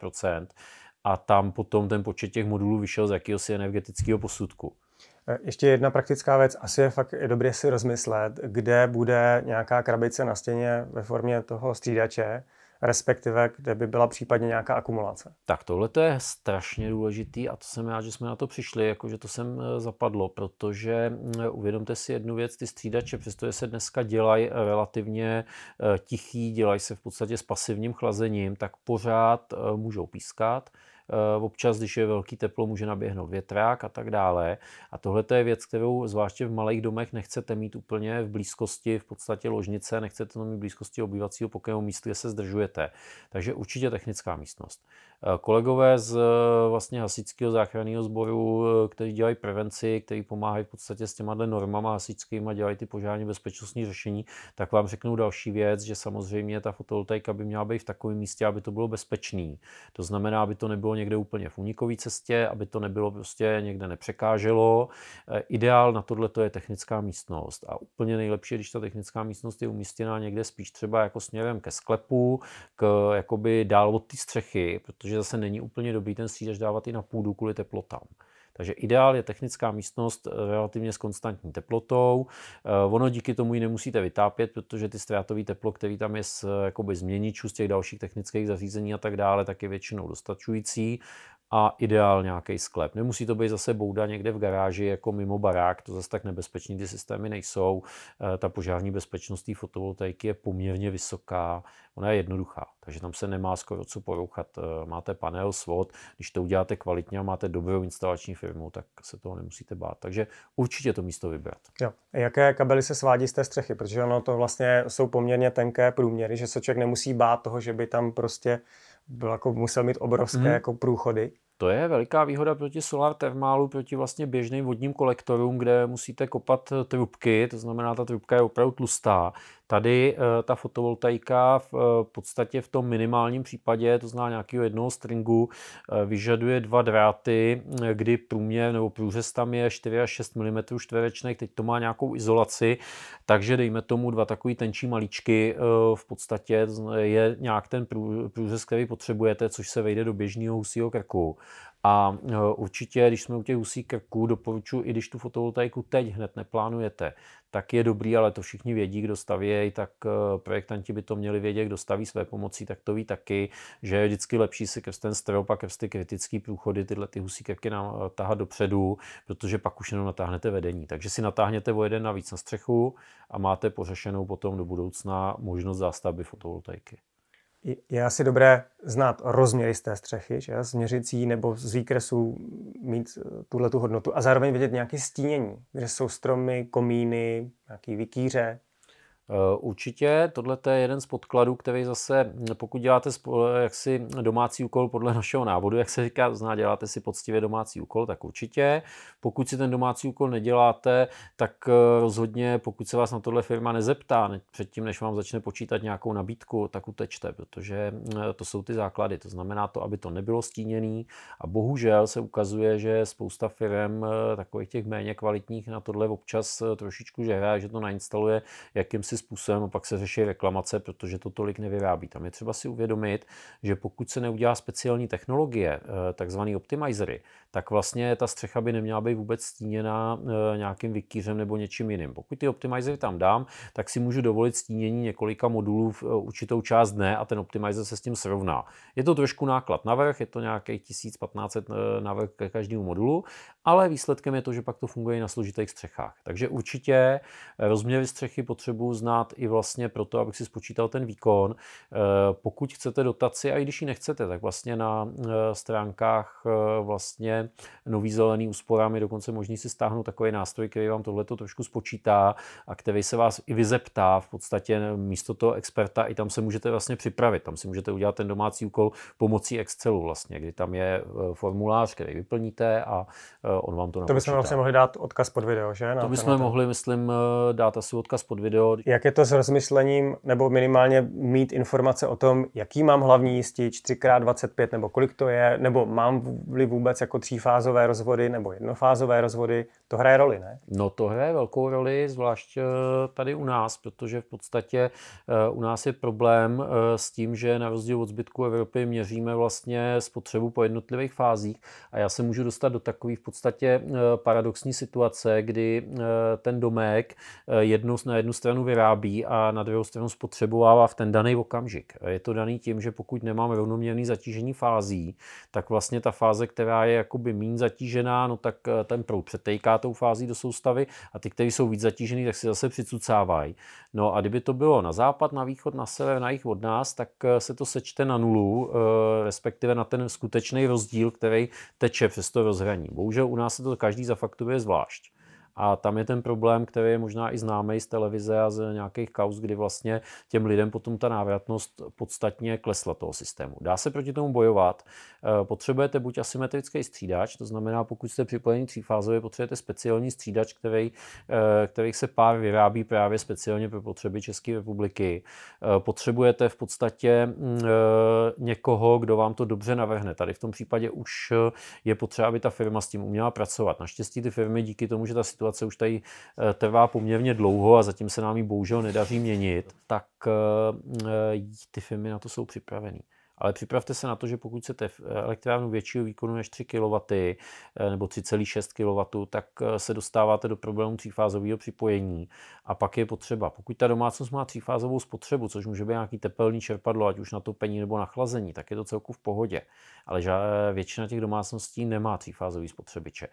a tam potom ten počet těch modulů vyšel z jakéhosi energetického posudku.
E, ještě jedna praktická věc, asi je fakt je dobré si rozmyslet, kde bude nějaká krabice na stěně ve formě toho střídače, respektive
kde by byla případně nějaká akumulace. Tak tohle je strašně důležitý a to jsem rád, že jsme na to přišli, jakože to sem eh, zapadlo, protože eh, uvědomte si jednu věc, ty střídače, přestože se dneska dělají relativně eh, tichý, dělají se v podstatě s pasivním chlazením, tak pořád můžou pískat, Eh, občas, když je velký teplo, může naběhnout větrák a tak dále. A tohle je věc, kterou zvláště v malých domech nechcete mít úplně v blízkosti, v podstatě ložnice, nechcete to mít v blízkosti obývacího pokého místě, kde se zdržujete. Takže určitě technická místnost. Kolegové z eh, vlastně hasičského záchranného sboru, eh, kteří dělají prevenci, kteří pomáhají v podstatě s těma normama a dělají ty požární bezpečnostní řešení, tak vám řeknou další věc, že samozřejmě ta fotovoltaika by měla být v takovém místě, aby to bylo bezpečný. To znamená, aby to nebylo někde úplně v unikové cestě, aby to nebylo prostě někde nepřekáželo. Eh, ideál na tohle to je technická místnost. A úplně nejlepší, když ta technická místnost je umístěná někde spíš třeba jako směrem ke sklepu, k jakoby dál od té střechy, protože protože zase není úplně dobrý ten střídač dávat i na půdu kvůli teplotám. Takže ideál je technická místnost eh, relativně s konstantní teplotou. Eh, ono díky tomu ji nemusíte vytápět, protože ty ztrátové teplo, který tam je z eh, jakoby, změničů, z těch dalších technických zařízení a tak dále, tak je většinou dostačující a ideál nějaký sklep. Nemusí to být zase bouda někde v garáži jako mimo barák, to zase tak nebezpečný ty systémy nejsou. Eh, ta požární bezpečnost fotovoltaiky je poměrně vysoká, ona je jednoduchá, takže tam se nemá skoro co porouchat. Eh, máte panel, svod, když to uděláte kvalitně a máte dobrou instalační firmu, tak se toho nemusíte bát. Takže určitě to místo vybrat.
Jo. jaké kabely se svádí z té střechy? Protože ono to vlastně jsou poměrně tenké průměry, že se člověk nemusí bát toho, že by tam prostě byl jako, musel mít obrovské hmm. jako
průchody. To je veliká výhoda proti solar termálu, proti vlastně běžným vodním kolektorům, kde musíte kopat trubky, to znamená, ta trubka je opravdu tlustá. Tady eh, ta fotovoltaika v eh, podstatě v tom minimálním případě, to zná nějakého jednoho stringu, eh, vyžaduje dva dráty, kdy průměr nebo průřez tam je 4 až 6 mm čtverečných, teď to má nějakou izolaci, takže dejme tomu dva takový tenčí maličky. v podstatě je nějak ten průřez, který potřebujete, což se vejde do běžného husího krku. A eh, určitě, když jsme u těch husí krků, doporučuji, i když tu fotovoltaiku teď hned neplánujete, tak je dobrý, ale to všichni vědí, kdo stavějí, tak eh, projektanti by to měli vědět, kdo staví své pomocí, tak to ví taky, že je vždycky lepší si krz ten strop a krz ty kritické průchody, tyhle ty husí krky nám eh, tahat dopředu, protože pak už jenom natáhnete vedení. Takže si natáhněte o jeden navíc na střechu a máte pořešenou potom do budoucna možnost zástavby fotovoltaiky
je asi dobré znát rozměry z té střechy, že? z měřicí nebo z výkresu mít eh, tuhle tu hodnotu a zároveň vidět nějaké stínění, kde jsou stromy, komíny, nějaký
vikýře, Eh, určitě, tohle je jeden z podkladů, který zase, mm, pokud děláte eh, jaksi domácí úkol podle našeho návodu, jak se říká, zná, děláte si poctivě domácí úkol, tak určitě. Pokud si ten domácí úkol neděláte, tak eh, rozhodně, pokud se vás na tohle firma nezeptá, předtím, než vám začne počítat nějakou nabídku, tak utečte, protože mm, to jsou ty základy. To znamená to, aby to nebylo stíněné. a bohužel se ukazuje, že spousta firm, takových těch méně kvalitních, na tohle občas trošičku žehraje, že to nainstaluje jakýmsi jakýmsi způsobem a pak se řeší reklamace, protože to tolik nevyrábí. Tam je třeba si uvědomit, že pokud se neudělá speciální technologie, eh, takzvaný optimizery, tak vlastně ta střecha by neměla být vůbec stíněna eh, nějakým vykýřem nebo něčím jiným. Pokud ty optimizery tam dám, tak si můžu dovolit stínění několika modulů v eh, určitou část dne a ten optimizer se s tím srovná. Je to trošku náklad na vrch, je to nějakých 1500 vrch ke každému modulu, ale výsledkem je to, že pak to funguje i na složitých střechách. Takže určitě rozměry střechy potřebuji znát i vlastně proto, abych si spočítal ten výkon. Eh, pokud chcete dotaci, a i když ji nechcete, tak vlastně na eh, stránkách eh, vlastně nový zelený úsporám je dokonce možný si stáhnout takový nástroj, který vám tohleto trošku spočítá a který se vás i vyzeptá v podstatě místo toho experta, i tam se můžete vlastně připravit, tam si můžete udělat ten domácí úkol pomocí Excelu vlastně, kdy tam je formulář, který vyplníte a on vám to napočítá. To bychom vlastně mohli
dát odkaz pod video, že? Na to bychom mohli,
myslím, dát asi odkaz
pod video. Jak je to s rozmyslením, nebo minimálně mít informace o tom, jaký mám hlavní jistič, 3x25, nebo kolik to je, nebo mám vůbec jako třífázové rozvody
nebo jednofázové rozvody, to hraje roli, ne? No to hraje velkou roli, zvlášť eh, tady u nás, protože v podstatě eh, u nás je problém eh, s tím, že na rozdíl od zbytku Evropy měříme vlastně spotřebu po jednotlivých fázích a já se můžu dostat do takových v podstatě paradoxní situace, kdy ten domek jednou na jednu stranu vyrá vyrábí a na druhou stranu spotřebovává v ten daný okamžik. Je to daný tím, že pokud nemám rovnoměrný zatížení fází, tak vlastně ta fáze, která je jakoby méně zatížená, no tak eh, ten proud přetejká tou fází do soustavy a ty, kteří jsou víc zatížené, tak si zase přicucávají. No a kdyby to bylo na západ, na východ, na sever, na jich od nás, tak eh, se to sečte na nulu, eh, respektive na ten skutečný rozdíl, který teče přes to rozhraní. Bohužel u nás se to každý zafaktuje zvlášť. A tam je ten problém, který je možná i známý z televize a z nějakých kauz, kdy vlastně těm lidem potom ta návratnost podstatně klesla toho systému. Dá se proti tomu bojovat. Eh, potřebujete buď asymetrický střídač, to znamená, pokud jste připojení třífázově, potřebujete speciální střídač, který, eh, který se pár vyrábí právě speciálně pro potřeby České republiky. Eh, potřebujete v podstatě mm, někoho, kdo vám to dobře navrhne. Tady v tom případě už je potřeba, aby ta firma s tím uměla pracovat. Naštěstí ty firmy díky tomu, že ta situace situace už tady eh, trvá poměrně dlouho a zatím se nám ji bohužel nedaří měnit, tak eh, eh, ty firmy na to jsou připravené. Ale připravte se na to, že pokud chcete eh, elektrárnu většího výkonu než 3 kW eh, nebo 3,6 kW, tak eh, se dostáváte do problému třífázového připojení a pak je potřeba. Pokud ta domácnost má třífázovou spotřebu, což může být nějaký tepelný čerpadlo, ať už na topení nebo na chlazení, tak je to celku v pohodě. Ale většina těch domácností nemá třífázový spotřebiče.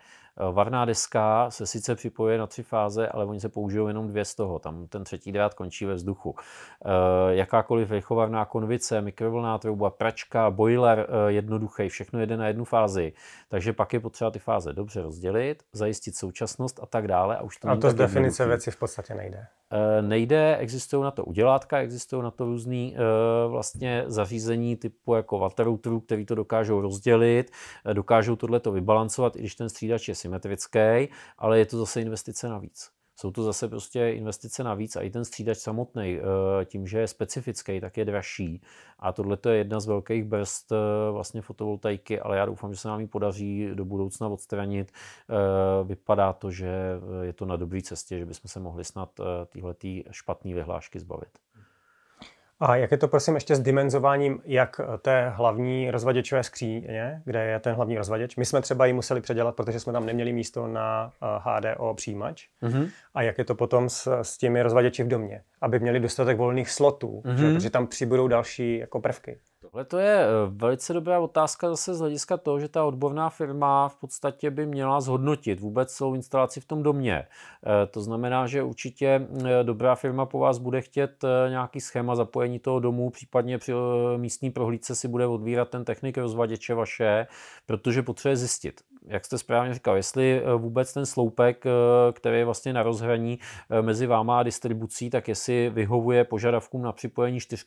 Varná deska se sice připojuje na tři fáze, ale oni se použijou jenom dvě z toho. Tam ten třetí drát končí ve vzduchu. Jakákoliv rychovarná konvice, mikrovlná trouba, pračka, boiler eh, jednoduchý, všechno jede na jednu fázi. Takže pak je potřeba ty fáze dobře rozdělit, zajistit současnost a tak dále. A, už to a to z definice věci v podstatě nejde. Eh, nejde, existují na to udělátka, existují na to různý eh, vlastně zařízení typu jako waterrouterů, který to dokážou rozdělit, dokážou tohle to vybalancovat, i když ten střídač je symetrický, ale je to zase investice navíc. Jsou to zase prostě investice navíc a i ten střídač samotný, eh, tím, že je specifický, tak je dražší. A tohle je jedna z velkých brzd eh, vlastně fotovoltaiky, ale já doufám, že se nám ji podaří do budoucna odstranit. Eh, vypadá to, že je to na dobré cestě, že bychom se mohli snad tyhle špatné vyhlášky zbavit.
A jak je to, prosím, ještě s dimenzováním jak eh, té hlavní rozvaděčové skříně, kde je ten hlavní rozvaděč? My jsme třeba ji museli předělat, protože jsme tam neměli místo na HDO eh, přijímač. Mm-hmm. A jak je to potom s, s těmi rozvaděči v domě? Aby měli dostatek volných slotů, mm-hmm. že? Mhm. protože tam přibudou další jako prvky.
Ale to je eh, velice dobrá otázka zase z hlediska toho, že ta odborná firma v podstatě by měla zhodnotit vůbec celou instalaci v tom domě. Eh, to znamená, že určitě eh, dobrá firma po vás bude chtět nějaký schéma zapojení toho domu, případně při místní prohlídce si bude odvírat ten technik rozvaděče vaše, protože potřebuje zjistit, jak jste správně říkal, jestli eh, vůbec ten sloupek, eh, který je vlastně na rozhraní eh, mezi váma a distribucí, tak jestli vyhovuje požadavkům na připojení 4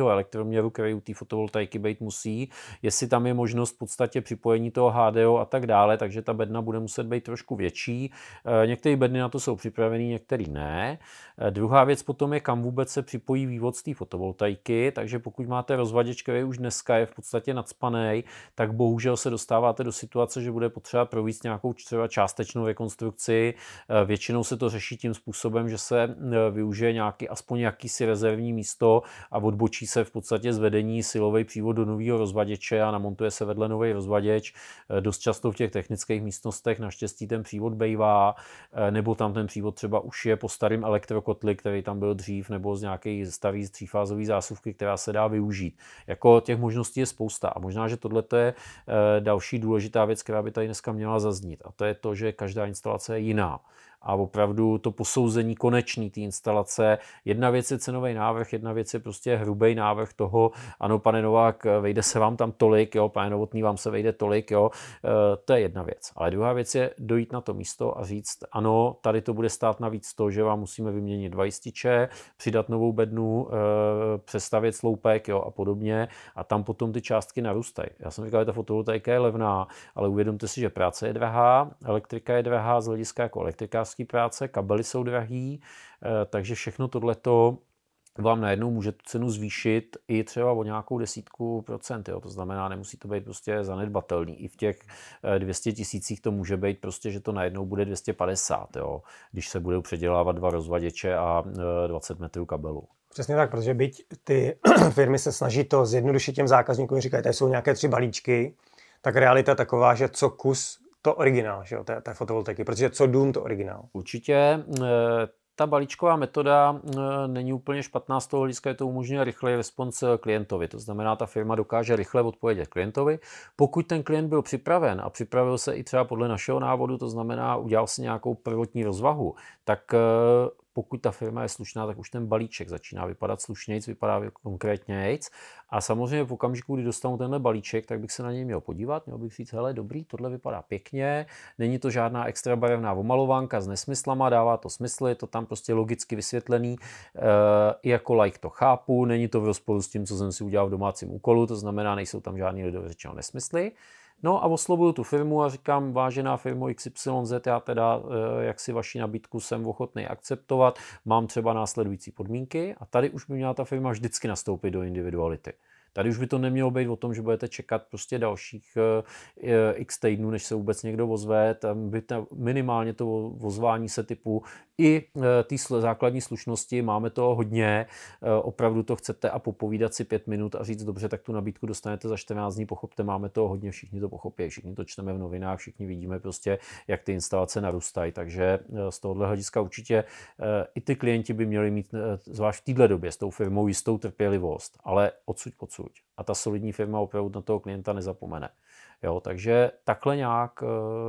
elektroměru, který u té fotovoltaiky být musí, jestli tam je možnost v podstatě připojení toho HDO a tak dále, takže ta bedna bude muset být trošku větší. Některé bedny na to jsou připravené, některé ne. Druhá věc potom je, kam vůbec se připojí vývod z té fotovoltaiky, takže pokud máte rozvaděč, který už dneska je v podstatě nadspaný, tak bohužel se dostáváte do situace, že bude bude potřeba provést nějakou třeba částečnou rekonstrukci. Eh, většinou se to řeší tím způsobem, že se eh, využije nějaký, aspoň jakýsi rezervní místo a odbočí se v podstatě zvedení silový přívod do nového rozvaděče a namontuje se vedle nový rozvaděč. Eh, dost často v těch technických místnostech naštěstí ten přívod bejvá, nebo tam ten přívod třeba už je po starém elektrokotli, který tam byl dřív, nebo z nějaké staré třífázové zásuvky, která se dá využít. Jako těch možností je spousta a možná, že tohle je další důležitá věc, která by tady dneska měla zaznít. A to je to, že každá instalace je jiná a opravdu to posouzení konečný té instalace. Jedna věc je cenový návrh, jedna věc je prostě hrubý návrh toho, ano, pane Novák, vejde se vám tam tolik, jo, pane Novotný, vám se vejde tolik, jo, e, to je jedna věc. Ale druhá věc je dojít na to místo a říct, ano, tady to bude stát navíc to, že vám musíme vyměnit dva jističe, přidat novou bednu, e, přestavět sloupek, jo, a podobně. A tam potom ty částky narůstají. Já jsem říkal, že ta fotovoltaika je levná, ale uvědomte si, že práce je drahá, elektrika je drahá z hlediska jako elektrika kancelářské práce, kabely jsou drahý, eh, takže všechno tohleto vám najednou může tu cenu zvýšit i třeba o nějakou desítku procent. Jo? To znamená, nemusí to být prostě zanedbatelný. I v těch 200 eh, tisících to může být prostě, že to najednou bude 250, jo? když se budou předělávat dva rozvaděče a 20 eh, metrů kabelu.
Přesně tak, protože byť ty firmy se snaží to zjednodušit těm zákazníkům, říkají, tady jsou nějaké tři balíčky, tak realita je taková, že co kus to originál,
že jo, té, té fotovoltaiky, protože
co dům, to originál.
Určitě. Eh, ta balíčková metoda eh, není úplně špatná z toho hlediska, je to umožňuje rychle response eh, klientovi. To znamená, ta firma dokáže rychle odpovědět klientovi. Pokud ten klient byl připraven a připravil se i třeba podle našeho návodu, to znamená, udělal si nějakou prvotní rozvahu, tak pokud ta firma je slušná, tak už ten balíček začíná vypadat slušnějc, vypadá jako konkrétnějc. A samozřejmě v okamžiku, kdy dostanu tenhle balíček, tak bych se na něj měl podívat, měl bych říct, hele, dobrý, tohle vypadá pěkně, není to žádná extra barevná omalovánka s nesmyslama, dává to smysl, je to tam prostě logicky vysvětlený, e, jako like to chápu, není to v rozporu s tím, co jsem si udělal v domácím úkolu, to znamená, nejsou tam žádný nedořečené nesmysly. No a oslovuju tu firmu a říkám, vážená firmo XYZ, já teda eh, jak si vaši nabídku jsem ochotný akceptovat, mám třeba následující podmínky a tady už by měla ta firma vždycky nastoupit do individuality. Tady už by to nemělo být o tom, že budete čekat prostě dalších eh, eh, x týdnů, než se vůbec někdo ozve. Tam by ta, minimálně to ozvání se typu i eh, té základní slušnosti, máme toho hodně, opravdu to chcete a popovídat si pět minut a říct, dobře, tak tu nabídku dostanete za 14 dní, pochopte, máme toho hodně, všichni to pochopí, všichni to čteme v novinách, všichni vidíme prostě, jak ty instalace narůstají, takže z tohohle hlediska určitě i ty klienti by měli mít, zvlášť v této době s tou firmou, jistou trpělivost, ale odsud, odsud odsuť. A ta solidní firma opravdu na toho klienta nezapomene. Jo, takže takhle nějak eh,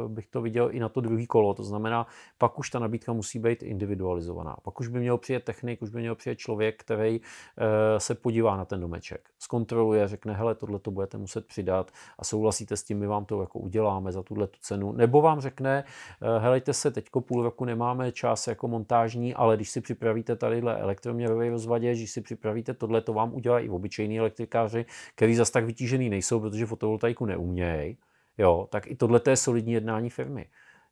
bych to viděl i na to druhé kolo. To znamená, pak už ta nabídka musí být individualizovaná. Pak už by měl přijet technik, už by měl přijet člověk, který eh, se podívá na ten domeček, zkontroluje, řekne, hele, tohle to budete muset přidat a souhlasíte s tím, my vám to jako uděláme za tuhle tu cenu. Nebo vám řekne, eh, helejte se, teďko půl roku nemáme čas jako montážní, ale když si připravíte tadyhle elektroměrový rozvadě, když si připravíte tohle, to vám udělají i obyčejní elektrikáři, který zas tak vytížený nejsou, protože fotovoltaiku neumějí jo, tak i tohle je solidní jednání firmy.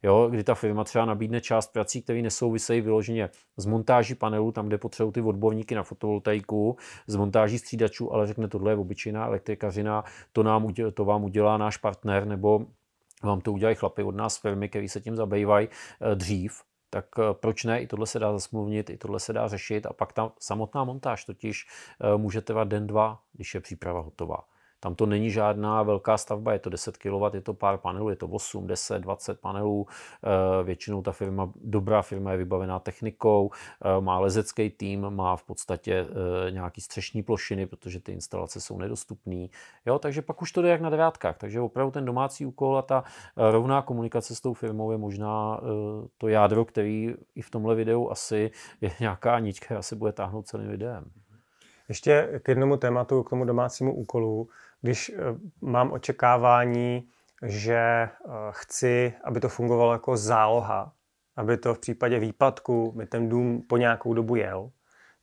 Jo, kdy ta firma třeba nabídne část prací, které nesouvisejí vyloženě z montáží panelů, tam, kde potřebují ty odborníky na fotovoltaiku, z montáží střídačů, ale řekne, tohle je obyčejná elektrikařina, to, nám, to vám udělá náš partner, nebo vám to udělají chlapy od nás firmy, které se tím zabývají eh, dřív, tak eh, proč ne, i tohle se dá zasmluvnit, i tohle se dá řešit a pak ta samotná montáž totiž eh, může trvat den, dva, když je příprava hotová. Tam to není žádná velká stavba, je to 10 kW, je to pár panelů, je to 8, 10, 20 panelů. Eh, většinou ta firma, dobrá firma je vybavená technikou, eh, má lezecký tým, má v podstatě eh, nějaký střešní plošiny, protože ty instalace jsou nedostupné. Jo, takže pak už to jde jak na devátkách. Takže opravdu ten domácí úkol a ta rovná komunikace s tou firmou je možná to jádro, který i v tomhle videu asi je nějaká nička, asi bude táhnout celým videem.
Ještě k jednomu tématu, k tomu domácímu úkolu když eh, mám očekávání, že eh, chci, aby to fungovalo jako záloha, aby to v případě výpadku mi ten dům po nějakou dobu jel,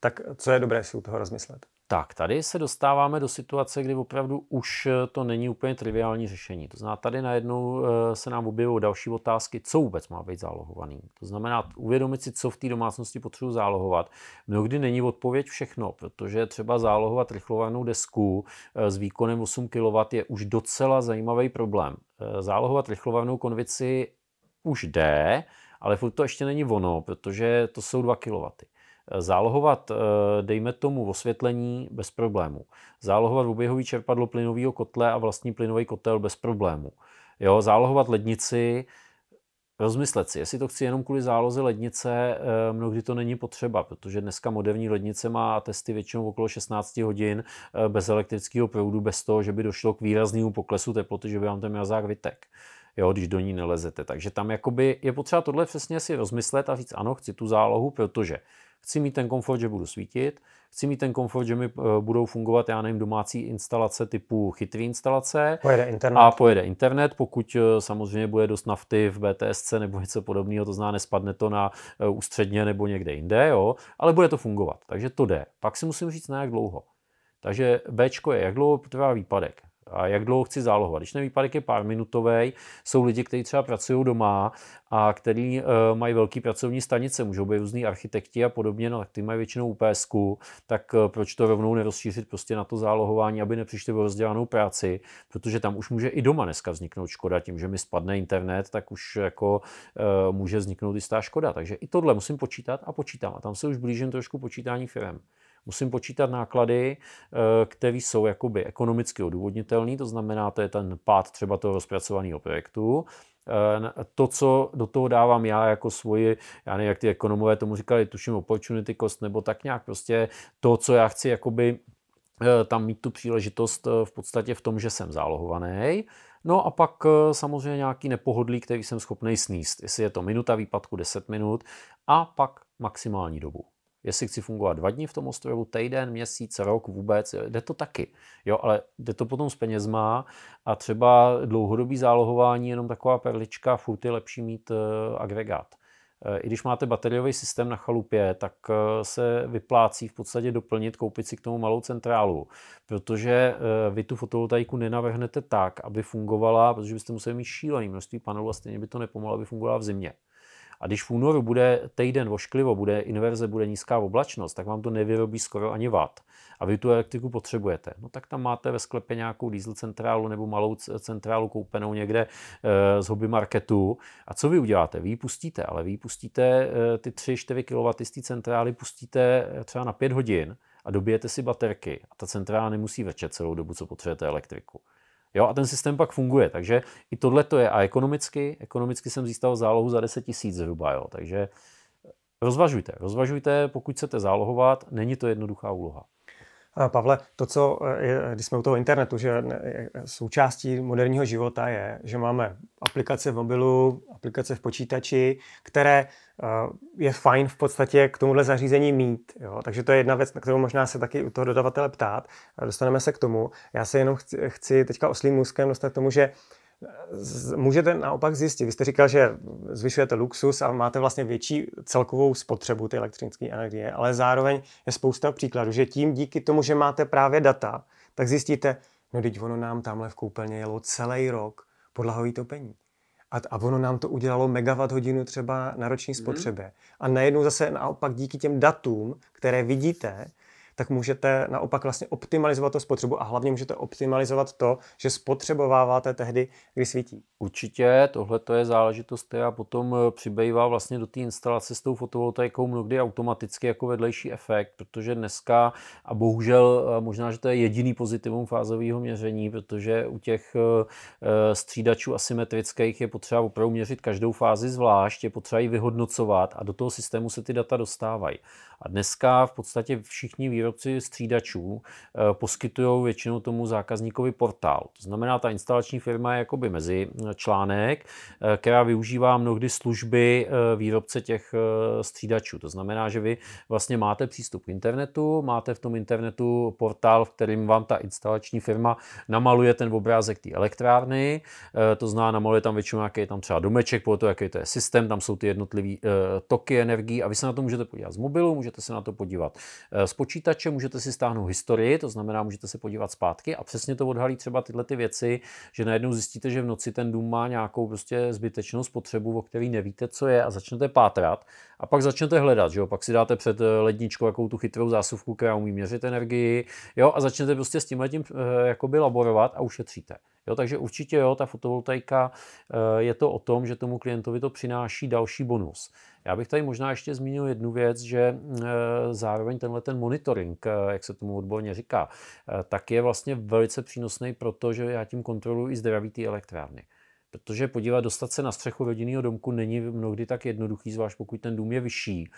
tak co je dobré si u toho rozmyslet? Tak, tady se dostáváme do situace, kdy opravdu už eh, to není úplně triviální řešení. To znamená, tady najednou eh, se nám objevují další otázky, co vůbec má být zálohovaný. To znamená, uvědomit si, co v té domácnosti potřebuji zálohovat. Mnohdy není odpověď všechno, protože třeba zálohovat rychlovanou desku eh, s výkonem 8 kW je už docela zajímavý problém. Zálohovat rychlovanou konvici už jde, ale furt to ještě není ono, protože to jsou 2 kW. Zálohovat, eh, dejme tomu, osvětlení bez problému. Zálohovat oběhový čerpadlo plynového kotle a vlastní plynový kotel bez problému. Jo, zálohovat lednici, rozmyslet si, jestli to chci jenom kvůli záloze lednice, eh, mnohdy to není potřeba, protože dneska moderní lednice má testy většinou okolo 16 hodin eh, bez elektrického proudu, bez toho, že by došlo k výraznému poklesu teploty, že by vám ten mrazák vytek. Jo, když do ní nelezete. Takže tam jakoby je potřeba tohle přesně si rozmyslet a říct, ano, chci tu zálohu, protože Chci mít ten komfort, že budu svítit, chci mít ten komfort, že mi eh, budou fungovat, já nevím, domácí instalace typu chytrý instalace. Pojede internet. A pojede internet, pokud eh, samozřejmě bude dost nafty v BTSC nebo něco podobného, to zná, nespadne to na eh, ústředně nebo někde jinde, jo, ale bude to fungovat, takže to jde. Pak si musím říct, na jak dlouho. Takže B je, jak dlouho trvá výpadek a jak dlouho chci zálohovat. Když ten výpadek je pár minutový, jsou lidi, kteří třeba pracují doma a kteří eh, mají velké pracovní stanice, můžou být různý architekti a podobně, no tak ty mají většinou ups tak eh, proč to rovnou nerozšířit prostě na to zálohování, aby nepřišli o rozdělanou práci, protože tam už může i doma dneska vzniknout škoda tím, že mi spadne internet, tak už jako e, může vzniknout jistá škoda. Takže i tohle musím počítat a počítám. A tam se už blížím trošku počítání firm musím počítat náklady, eh, které jsou jakoby ekonomicky odůvodnitelné, to znamená, to je ten pád třeba toho rozpracovaného projektu, eh, to, co do toho dávám já jako svoji, já nevím, jak ty ekonomové tomu říkali, tuším opportunity cost, nebo tak nějak prostě to, co já chci jakoby eh, tam mít tu příležitost v podstatě v tom, že jsem zálohovaný. No a pak samozřejmě nějaký nepohodlí, který jsem schopný sníst, jestli je to minuta výpadku 10 minut a pak maximální dobu jestli chci fungovat dva dny v tom ostrovu, týden, měsíc, rok, vůbec, jde to taky. Jo, ale jde to potom s penězma a třeba dlouhodobý zálohování, jenom taková perlička, furt je lepší mít uh, agregát. Eh, I když máte bateriový systém na chalupě, tak eh, se vyplácí v podstatě doplnit, koupit si k tomu malou centrálu, protože vy tu fotovoltaiku nenavrhnete tak, aby fungovala, protože byste museli mít šílený množství panelů a stejně by to nepomohlo, aby fungovala v zimě. A když v únoru bude týden vošklivo, bude inverze, bude nízká oblačnost, tak vám to nevyrobí skoro ani vat. A vy tu elektriku potřebujete. No tak tam máte ve sklepě nějakou diesel centrálu nebo malou centrálu koupenou někde eh, z hobby marketu. A co vy uděláte? Vy ji pustíte, ale vy ji pustíte eh, ty 3-4 kW z té centrály pustíte eh, třeba na 5 hodin a dobijete si baterky a ta centrála nemusí vrčet celou dobu, co potřebujete elektriku. Jo, a ten systém pak funguje, takže i tohle to je. A ekonomicky, ekonomicky jsem získal zálohu za 10 tisíc zhruba, jo, takže eh, rozvažujte, rozvažujte, pokud chcete zálohovat, není to jednoduchá úloha.
Eh, Pavle, to, co eh, je, když jsme u toho internetu, že součástí moderního života je, že máme aplikace v mobilu, aplikace v počítači, které je fajn v podstatě k tomuhle zařízení mít. Jo? Takže to je jedna věc, na kterou možná se taky u toho dodavatele ptát. Dostaneme se k tomu. Já se jenom chci, chci teďka oslým můzkem dostat k tomu, že můžete naopak zjistit. Vy jste říkal, že zvyšujete luxus a máte vlastně větší celkovou spotřebu ty elektrické energie, ale zároveň je spousta příkladů, že tím díky tomu, že máte právě data, tak zjistíte, no teď ono nám tamhle v koupelně jelo celý rok podlahový topení. A, a ono nám to udělalo megawatt hodinu třeba na roční mhm. spotřebě. Hmm. A najednou zase naopak díky těm datům, které vidíte, tak můžete naopak vlastně optimalizovat to spotřebu a hlavně můžete optimalizovat
to, že spotřebováváte tehdy, kdy svítí. Určitě, tohle to je záležitost, která potom eh, přibývá vlastně do té instalace s tou fotovoltaikou mnohdy automaticky jako vedlejší efekt, protože dneska, a bohužel eh, možná, že to je jediný pozitivum fázového měření, protože u těch eh, střídačů asymetrických je potřeba opravdu měřit každou fázi zvlášť, je potřeba ji vyhodnocovat a do toho systému se ty data dostávají. A dneska v podstatě všichni výrobci výrobci střídačů eh, poskytují většinou tomu zákazníkovi portál. To znamená, ta instalační firma je jakoby mezi eh, článek, eh, která využívá mnohdy služby výrobce těch střídačů. To znamená, že vy vlastně máte přístup k internetu, máte v tom internetu portál, v kterým vám ta instalační firma namaluje ten obrázek té elektrárny, to zná, namaluje tam většinou nějaký tam třeba domeček, podle toho, jaký to je systém, tam jsou ty jednotlivé toky energií a vy se na to můžete podívat z mobilu, můžete se na to podívat z počítače, počítače, můžete si stáhnout historii, to znamená, můžete se podívat zpátky a přesně to odhalí třeba tyhle ty věci, že najednou zjistíte, že v noci ten dům má nějakou prostě zbytečnou spotřebu, o který nevíte, co je a začnete pátrat a pak začnete hledat, že jo? pak si dáte před eh, ledničkou jakou tu chytrou zásuvku, která umí měřit energii jo? a začnete prostě s tímhle tím eh, jakoby laborovat a ušetříte. Jo, takže určitě jo, ta fotovoltaika eh, je to o tom, že tomu klientovi to přináší další bonus. Já bych tady možná ještě zmínil jednu věc, že mm, eh, zároveň tenhle ten monitoring, eh, jak se tomu odborně říká, tak je vlastně velice přínosný, protože já tím kontroluji i zdraví té elektrárny. Protože podívat, dostat se na střechu rodinného domku není mnohdy tak jednoduchý, zvlášť pokud ten dům je vyšší.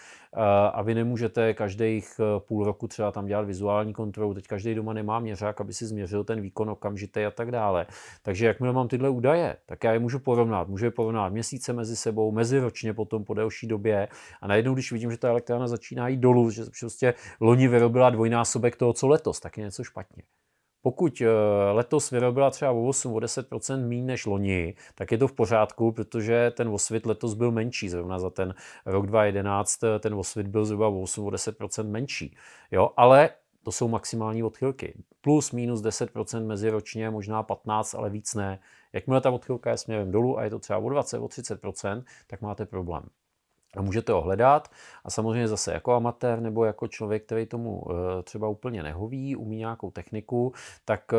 A vy nemůžete každých eh, půl roku třeba tam dělat vizuální kontrolu. Teď každý doma nemá měřák, aby si změřil ten výkon okamžitě a tak dále. Takže jakmile mám tyhle údaje, tak já je můžu porovnat. Můžu je porovnat měsíce mezi sebou, meziročně potom po delší době. A najednou, když vidím, že ta elektrána začíná jít dolů, že prostě loni vyrobila dvojnásobek toho, co letos, tak je něco špatně. Pokud eh, letos vyrobila třeba o 8, o 10% méně než loni, tak je to v pořádku, protože ten osvit letos byl menší. Zrovna za ten rok 2011 eh, ten osvit byl zhruba o 8, o 10% menší. Jo, ale to jsou maximální odchylky. Plus, minus 10% meziročně, možná 15, ale víc ne. Jakmile ta odchylka je směrem dolů a je to třeba o 20, o 30%, tak máte problém. A můžete ho hledat a samozřejmě zase jako amatér nebo jako člověk, který tomu eh, třeba úplně nehoví, umí nějakou techniku, tak eh,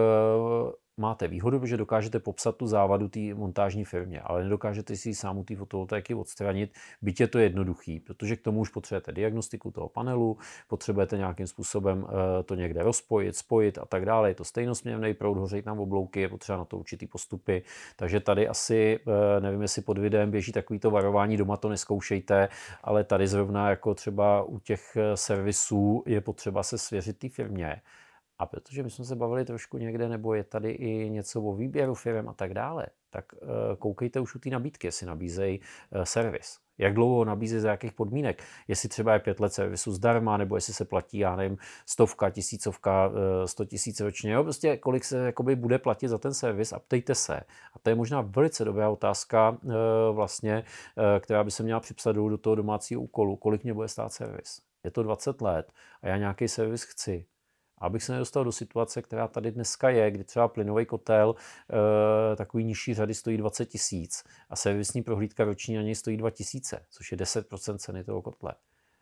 máte výhodu, protože dokážete popsat tu závadu té montážní firmě, ale nedokážete si ji sám u té fotovoltaiky odstranit, byť je to jednoduchý, protože k tomu už potřebujete diagnostiku toho panelu, potřebujete nějakým způsobem eh, to někde rozpojit, spojit a tak dále. Je to stejnosměrný proud, hořejí tam oblouky, je potřeba na to určitý postupy. Takže tady asi, eh, nevím, jestli pod videem běží takovýto varování, doma to neskoušejte, ale tady zrovna jako třeba u těch eh, servisů je potřeba se svěřit té firmě a protože my jsme se bavili trošku někde, nebo je tady i něco o výběru firm a tak dále, tak eh, koukejte už u té nabídky, jestli nabízejí eh, servis. Jak dlouho nabízejí, za jakých podmínek. Jestli třeba je pět let servisu zdarma, nebo jestli se platí, já nevím, stovka, tisícovka, eh, sto tisíc ročně. Jo? Prostě kolik se jakoby, bude platit za ten servis a ptejte se. A to je možná velice dobrá otázka, vlastně, která by se měla připsat do toho domácího úkolu. Kolik mě bude stát servis? Je to 20 let a já nějaký servis chci abych se nedostal do situace, která tady dneska je, kdy třeba plynový kotel e, takový nižší řady stojí 20 tisíc a servisní prohlídka roční na něj stojí 2 tisíce, což je 10% ceny toho kotle.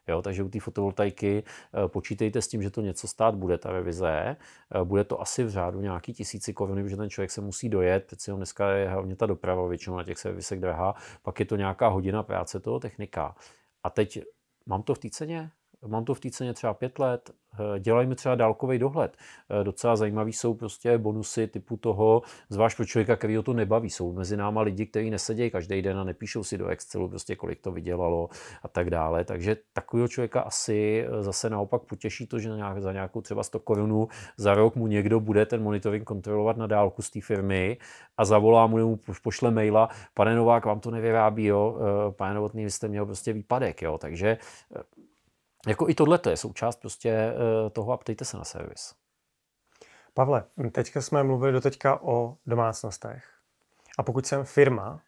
Jo, takže u té fotovoltaiky eh, počítejte s tím, že to něco stát bude, ta revize. Eh, bude to asi v řádu nějaký tisíci koruny, protože ten člověk se musí dojet, přeci jenom dneska je hlavně ta doprava většinou na těch servisech drahá, pak je to nějaká hodina práce toho technika. A teď mám to v té ceně? mám to v té ceně třeba pět let, eh, dělají mi třeba dálkový dohled. Eh, docela zajímavý jsou prostě bonusy typu toho, zvlášť pro člověka, který to nebaví. Jsou mezi náma lidi, kteří nesedějí každý den a nepíšou si do Excelu prostě kolik to vydělalo a tak dále. Takže takového člověka asi eh, zase naopak potěší to, že nějak, za nějakou třeba 100 korunů za rok mu někdo bude ten monitoring kontrolovat na dálku z té firmy a zavolá mu, mu pošle maila, pane Novák, vám to nevyrábí, jo, pane Novotný, vy jste měl prostě výpadek, jo, takže jako i tohle je součást prostě eh, toho a ptejte se na servis.
Pavle, teďka jsme mluvili do teďka o domácnostech. A pokud jsem firma,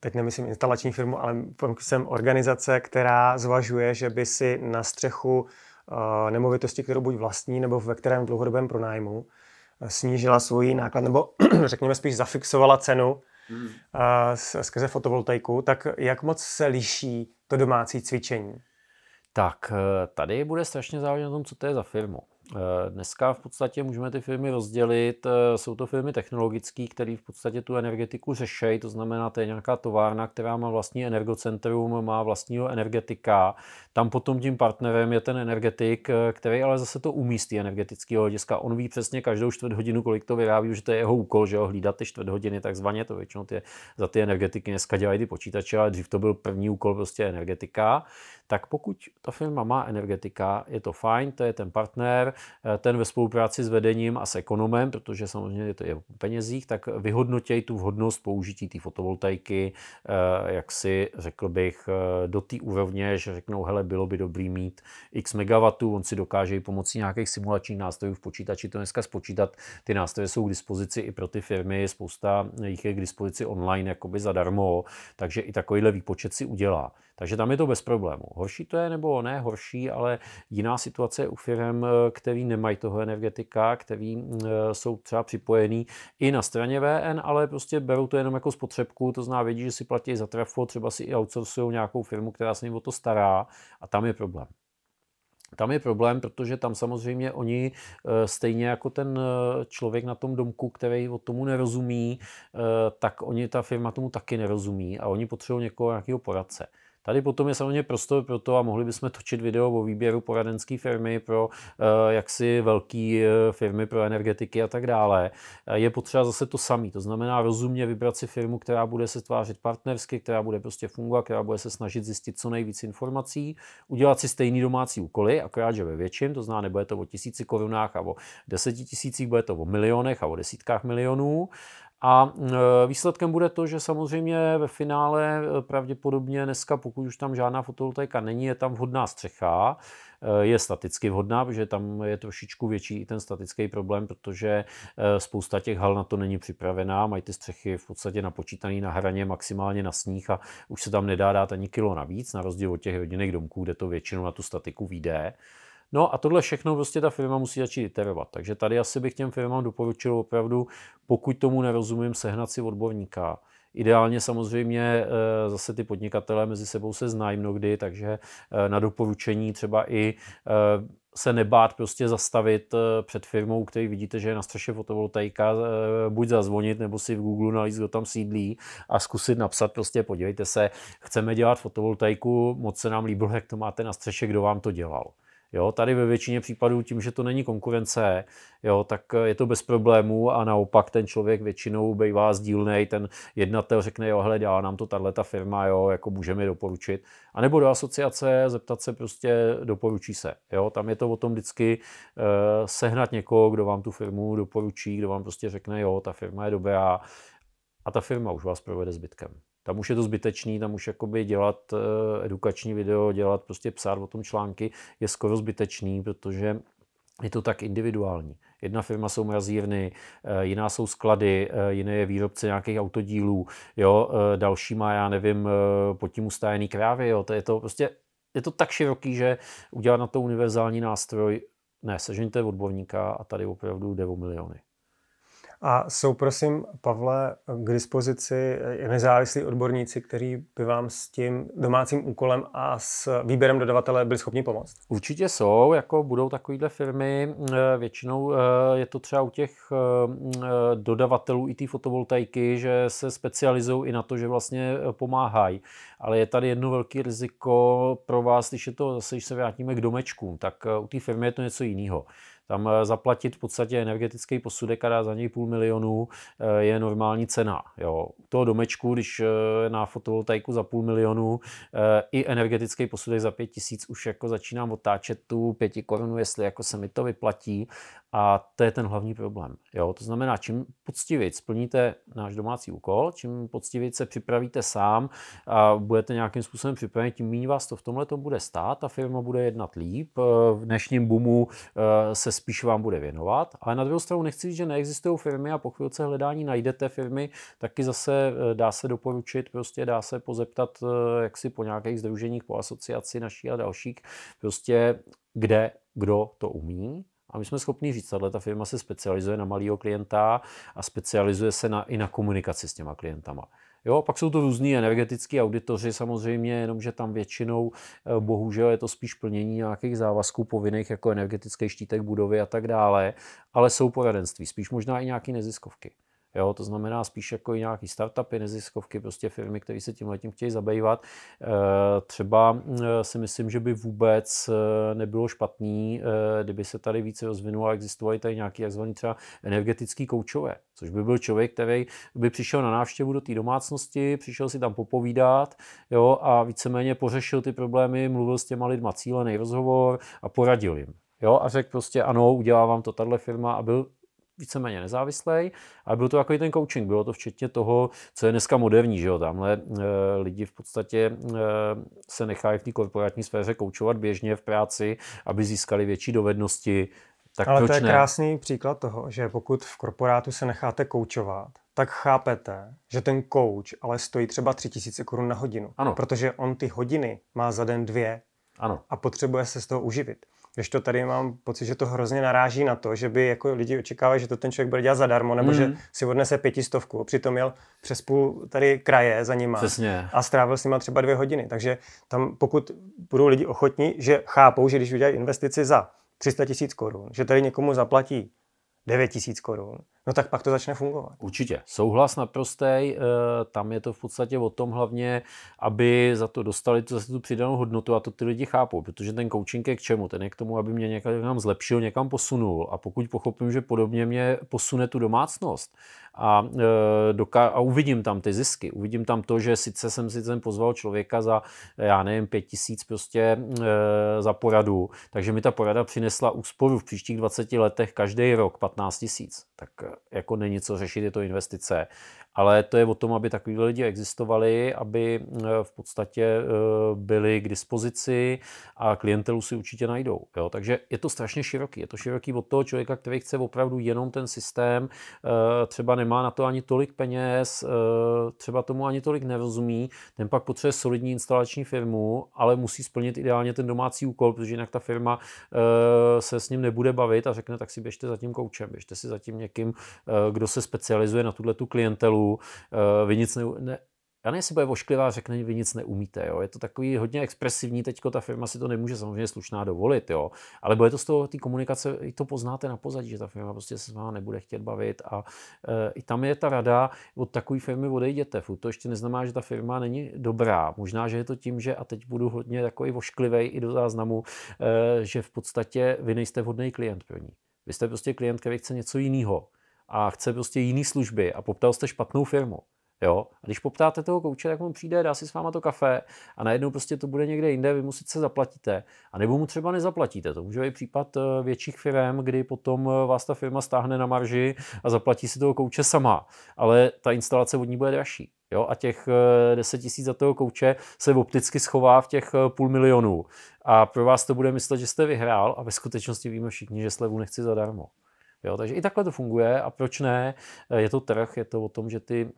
teď nemyslím instalační firmu, ale pokud jsem organizace, která zvažuje, že by si na střechu eh, nemovitosti, kterou buď vlastní nebo ve kterém dlouhodobém pronájmu, eh, snížila svůj náklad, nebo řekněme spíš zafixovala cenu hmm. skrze fotovoltaiku, tak jak
moc se liší to domácí cvičení? tak eh, tady bude strašně záležet na tom, co to je za firmu. Eh, dneska v podstatě můžeme ty firmy rozdělit. Eh, jsou to firmy technologické, které v podstatě tu energetiku řeší. to znamená, to je nějaká továrna, která má vlastní energocentrum, má vlastního energetika. Tam potom tím partnerem je ten energetik, eh, který ale zase to umí z té energetického hlediska. On ví přesně každou čtvrt hodinu, kolik to vyrábí, že to je jeho úkol, že ho hlídat ty čtvrt hodiny, takzvaně to většinou ty, za ty energetiky dneska dělají ty počítače, ale dřív to byl první úkol prostě energetika. Tak pokud ta firma má energetika, je to fajn, to je ten partner, Eh, ten ve spolupráci s vedením a s ekonomem, protože samozřejmě to je o penězích, tak vyhodnotějí tu vhodnost použití té fotovoltaiky, eh, jak si řekl bych, eh, do té úrovně, že řeknou, hele, bylo by dobrý mít x megawatů, on si dokáže i pomocí nějakých simulačních nástrojů v počítači to dneska spočítat. Ty nástroje jsou k dispozici i pro ty firmy, spousta jich je k dispozici online jakoby zadarmo, takže i takovýhle výpočet si udělá. Takže tam je to bez problému. Horší to je, nebo ne horší, ale jiná situace u firm, které který nemají toho energetika, který mm, eh, jsou třeba připojený i na straně VN, ale prostě berou to jenom jako spotřebku, to zná vědí, že si platí za trafo, třeba si i outsourcují nějakou firmu, která se jim o to stará a tam je problém. Tam je problém, protože tam samozřejmě oni eh, stejně jako ten eh, člověk na tom domku, který o tomu nerozumí, tak oni, ta firma tomu taky nerozumí a oni potřebují někoho, nějakého poradce. Tady potom je samozřejmě prostor pro to a mohli bychom točit video o výběru poradenské firmy pro eh, jaksi velké eh, firmy pro energetiky a tak dále. Eh, je potřeba zase to samé, to znamená rozumně vybrat si firmu, která bude se tvářit partnersky, která bude prostě fungovat, která bude se snažit zjistit co nejvíc informací, udělat si stejný domácí úkoly, akorát, že ve větším, to znamená, nebude to o tisíci korunách a o deseti tisících, bude to o milionech a o desítkách milionů. A e, výsledkem bude to, že samozřejmě ve finále e, pravděpodobně dneska, pokud už tam žádná fotovoltaika není, je tam vhodná střecha, e, je staticky vhodná, protože tam je trošičku větší i ten statický problém, protože spousta těch hal na to není připravená, mají ty střechy v podstatě napočítané na hraně, maximálně na sníh a už se tam nedá dát ani kilo navíc, na rozdíl od těch rodinných domků, kde to většinou na tu statiku vyjde. No a tohle všechno prostě ta firma musí začít iterovat. Takže tady asi bych těm firmám doporučil opravdu, pokud tomu nerozumím, sehnat si odborníka. Ideálně samozřejmě eh, zase ty podnikatelé mezi sebou se znají mnohdy, takže eh, na doporučení třeba i eh, se nebát prostě zastavit před firmou, který vidíte, že je na střeše fotovoltaika, buď zazvonit, nebo si v Google nalíst, kdo tam sídlí a zkusit napsat prostě, podívejte se, chceme dělat fotovoltaiku, moc se nám líbilo, jak to máte na střeše, kdo vám to dělal. Jo, tady ve většině případů tím, že to není konkurence, jo, tak eh, je to bez problémů a naopak ten člověk většinou bývá sdílný, ten jednatel řekne, jo, hele, dělá nám to tahle ta firma, jo, jako můžeme doporučit. A nebo do asociace zeptat se prostě, doporučí se. Jo, tam je to o tom vždycky uh, sehnat někoho, kdo vám tu firmu doporučí, kdo vám prostě řekne, jo, ta firma je dobrá a ta firma už vás provede zbytkem. Tam už je to zbytečný, tam už jakoby dělat eh, edukační video, dělat prostě psát o tom články je skoro zbytečný, protože je to tak individuální. Jedna firma jsou mrazírny, eh, jiná jsou sklady, eh, jiné je výrobce nějakých autodílů, jo, další má, já nevím, pod tím ustájený krávy, jo, to je to prostě, je to tak široký, že udělat na to univerzální nástroj, ne, sežeňte odborníka a tady opravdu jde o miliony.
A jsou, prosím, Pavle, k dispozici eh, nezávislí odborníci, kteří by vám s
tím domácím úkolem a s výběrem dodavatele byli schopni pomoct? Určitě jsou, jako budou takovéhle firmy. Eh, většinou eh, je to třeba u těch dodavatelů i té fotovoltaiky, že se specializují i na to, že vlastně pomáhají. Ale je tady jedno velké riziko pro vás, když je to zase, když se vrátíme k domečkům, tak u té firmy je to něco jiného. Tam eh, zaplatit v podstatě energetický posudek a dá za něj půl milionu eh, je normální cena. Jo. U toho domečku, když eh, na fotovoltaiku za půl milionu i energetický posudek za pět tisíc už jako začínám otáčet tu pěti korunu, jestli jako se mi to vyplatí a to je ten hlavní problém. Jo? To znamená, čím poctivěji splníte náš domácí úkol, čím poctivěji se připravíte sám a budete nějakým způsobem připraveni, tím méně vás to v tomhle bude stát, ta firma bude jednat líp, eh, v dnešním boomu eh, se spíš vám bude věnovat. Ale na druhou stranu nechci říct, že neexistují firmy a po chvilce hledání najdete firmy, taky zase eh, dá se doporučit, prostě dá se pozeptat jak si po nějakých združeních, po asociaci naší a dalších, prostě kde kdo to umí a my jsme schopni říct, že ta firma se specializuje na malého klienta a specializuje se na, i na komunikaci s těma klientama. Jo, pak jsou to různí energetický auditoři samozřejmě, jenomže tam většinou eh, bohužel je to spíš plnění nějakých závazků povinných jako energetický štítek budovy a tak dále, ale jsou poradenství, spíš možná i nějaké neziskovky. Jo, to znamená spíš jako i nějaký startupy, neziskovky, prostě firmy, které se tím letím chtějí zabývat. Eh, třeba eh, si myslím, že by vůbec eh, nebylo špatný, kdyby se tady více rozvinulo a existovaly tady nějaký tzv. třeba energetický koučové, což by byl člověk, který by přišel na návštěvu do té domácnosti, přišel si tam popovídat jo, a víceméně pořešil ty problémy, mluvil s těma lidma cílený rozhovor a poradil jim. Jo, a řekl prostě ano, udělávám vám to tahle firma a byl víceméně nezávislý, ale byl to i ten coaching, bylo to včetně toho, co je dneska moderní, že jo, tamhle e, lidi v podstatě e, se nechají v té korporátní sféře koučovat běžně v práci, aby získali větší dovednosti, tak Ale to je ne? krásný
příklad toho, že pokud v korporátu se necháte koučovat, tak chápete, že ten coach ale stojí třeba 3000 korun na hodinu. Ano. Protože on ty hodiny má za den dvě ano. a potřebuje se z toho uživit. Když to tady mám pocit, že to hrozně naráží na to, že by jako lidi očekávali, že to ten člověk bude dělat zadarmo, nebo mm. že hmm. si odnese pětistovku. Přitom jel přes půl tady kraje za nima Přesně. a strávil s nima třeba dvě hodiny. Takže tam pokud budou lidi ochotní, že chápou, že když udělají investici za 300 tisíc korun, že tady někomu zaplatí 9 tisíc korun, no tak pak to začne fungovat.
Určitě. Souhlas naprostej, eh, tam je to v podstatě o tom hlavně, aby za to dostali tu, zase tu přidanou hodnotu a to ty lidi chápou, protože ten coaching je k čemu? Ten je k tomu, aby mě někam zlepšil, někam posunul a pokud pochopím, že podobně mě posune tu domácnost a, eh, doká- a uvidím tam ty zisky, uvidím tam to, že sice jsem si ten pozval člověka za, já nevím, pět tisíc prostě eh, za poradu, takže mi ta porada přinesla úsporu v příštích 20 letech každý rok 15 tisíc, tak jako není co řešit, je to investice. Ale to je o tom, aby takový lidi existovali, aby eh, v podstatě eh, byli k dispozici a klientelu si určitě najdou. Jo? Takže je to strašně široký. Je to široký od toho člověka, který chce opravdu jenom ten systém, eh, třeba nemá na to ani tolik peněz, třeba tomu ani tolik nerozumí, ten pak potřebuje solidní instalační firmu, ale musí splnit ideálně ten domácí úkol, protože jinak ta firma se s ním nebude bavit a řekne, tak si běžte za tím koučem, běžte si za tím někým, kdo se specializuje na tuhle tu klientelu stylu, eh, vy nic ne, ne, já nevím, jestli bude vošklivá, řekne, vy nic neumíte. Jo? Je to takový hodně expresivní, teď ta firma si to nemůže samozřejmě slušná dovolit, jo? ale bude to z toho té komunikace, i to poznáte na pozadí, že ta firma prostě se s váma nebude chtět bavit a e, i tam je ta rada, od takové firmy odejděte, fu, to ještě neznamená, že ta firma není dobrá. Možná, že je to tím, že a teď budu hodně takový vošklivý i do záznamu, e, že v podstatě vy nejste vhodný klient pro ní. Vy jste prostě klient, který chce něco jiného a chce prostě jiný služby a poptal jste špatnou firmu. Jo? A když poptáte toho kouče, tak on přijde, dá si s váma to kafe a najednou prostě to bude někde jinde, vy mu sice zaplatíte, a nebo mu třeba nezaplatíte. To může být případ eh, větších firm, kdy potom eh, vás ta firma stáhne na marži a zaplatí si toho kouče sama, ale ta instalace od ní bude dražší. Jo, a těch 10 eh, tisíc za toho kouče se opticky schová v těch půl milionů. A pro vás to bude myslet, že jste vyhrál a ve skutečnosti víme všichni, že slevu nechci zadarmo. Jo, takže i takhle to funguje a proč ne? Eh, je to trh, je to o tom, že ty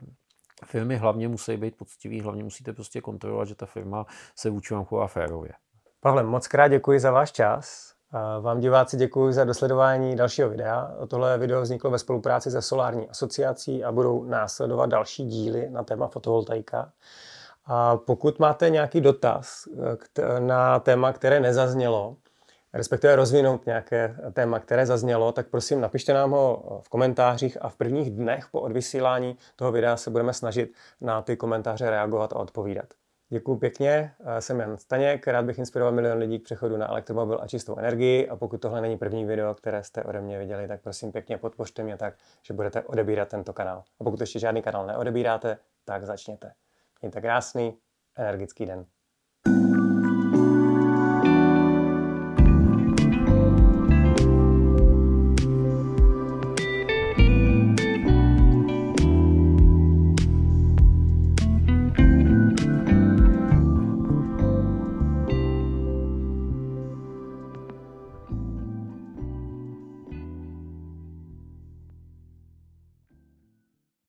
firmy hlavně musí být poctivý, hlavně musíte prostě kontrolovat, že ta firma se vůči vám chová férově.
Pavle, moc krát děkuji za váš čas. A eh, vám diváci děkuji za dosledování dalšího videa. Tohle video vzniklo ve spolupráci se Solární asociací a budou následovat další díly na téma fotovoltaika. A pokud máte nějaký dotaz eh, na téma, které nezaznělo, respektive rozvinout nějaké téma, které zaznělo, tak prosím napište nám ho v komentářích a v prvních dnech po odvysílání toho videa se budeme snažit na ty komentáře reagovat a odpovídat. Děkuji pěkně, jsem Jan Staněk, rád bych inspiroval milion lidí k přechodu na elektromobil a čistou energii a pokud tohle není první video, které jste ode mě viděli, tak prosím pěkně podpořte mě tak, že budete odebírat tento kanál. A pokud ještě žádný kanál neodebíráte, tak začněte. Mějte krásný, energický den.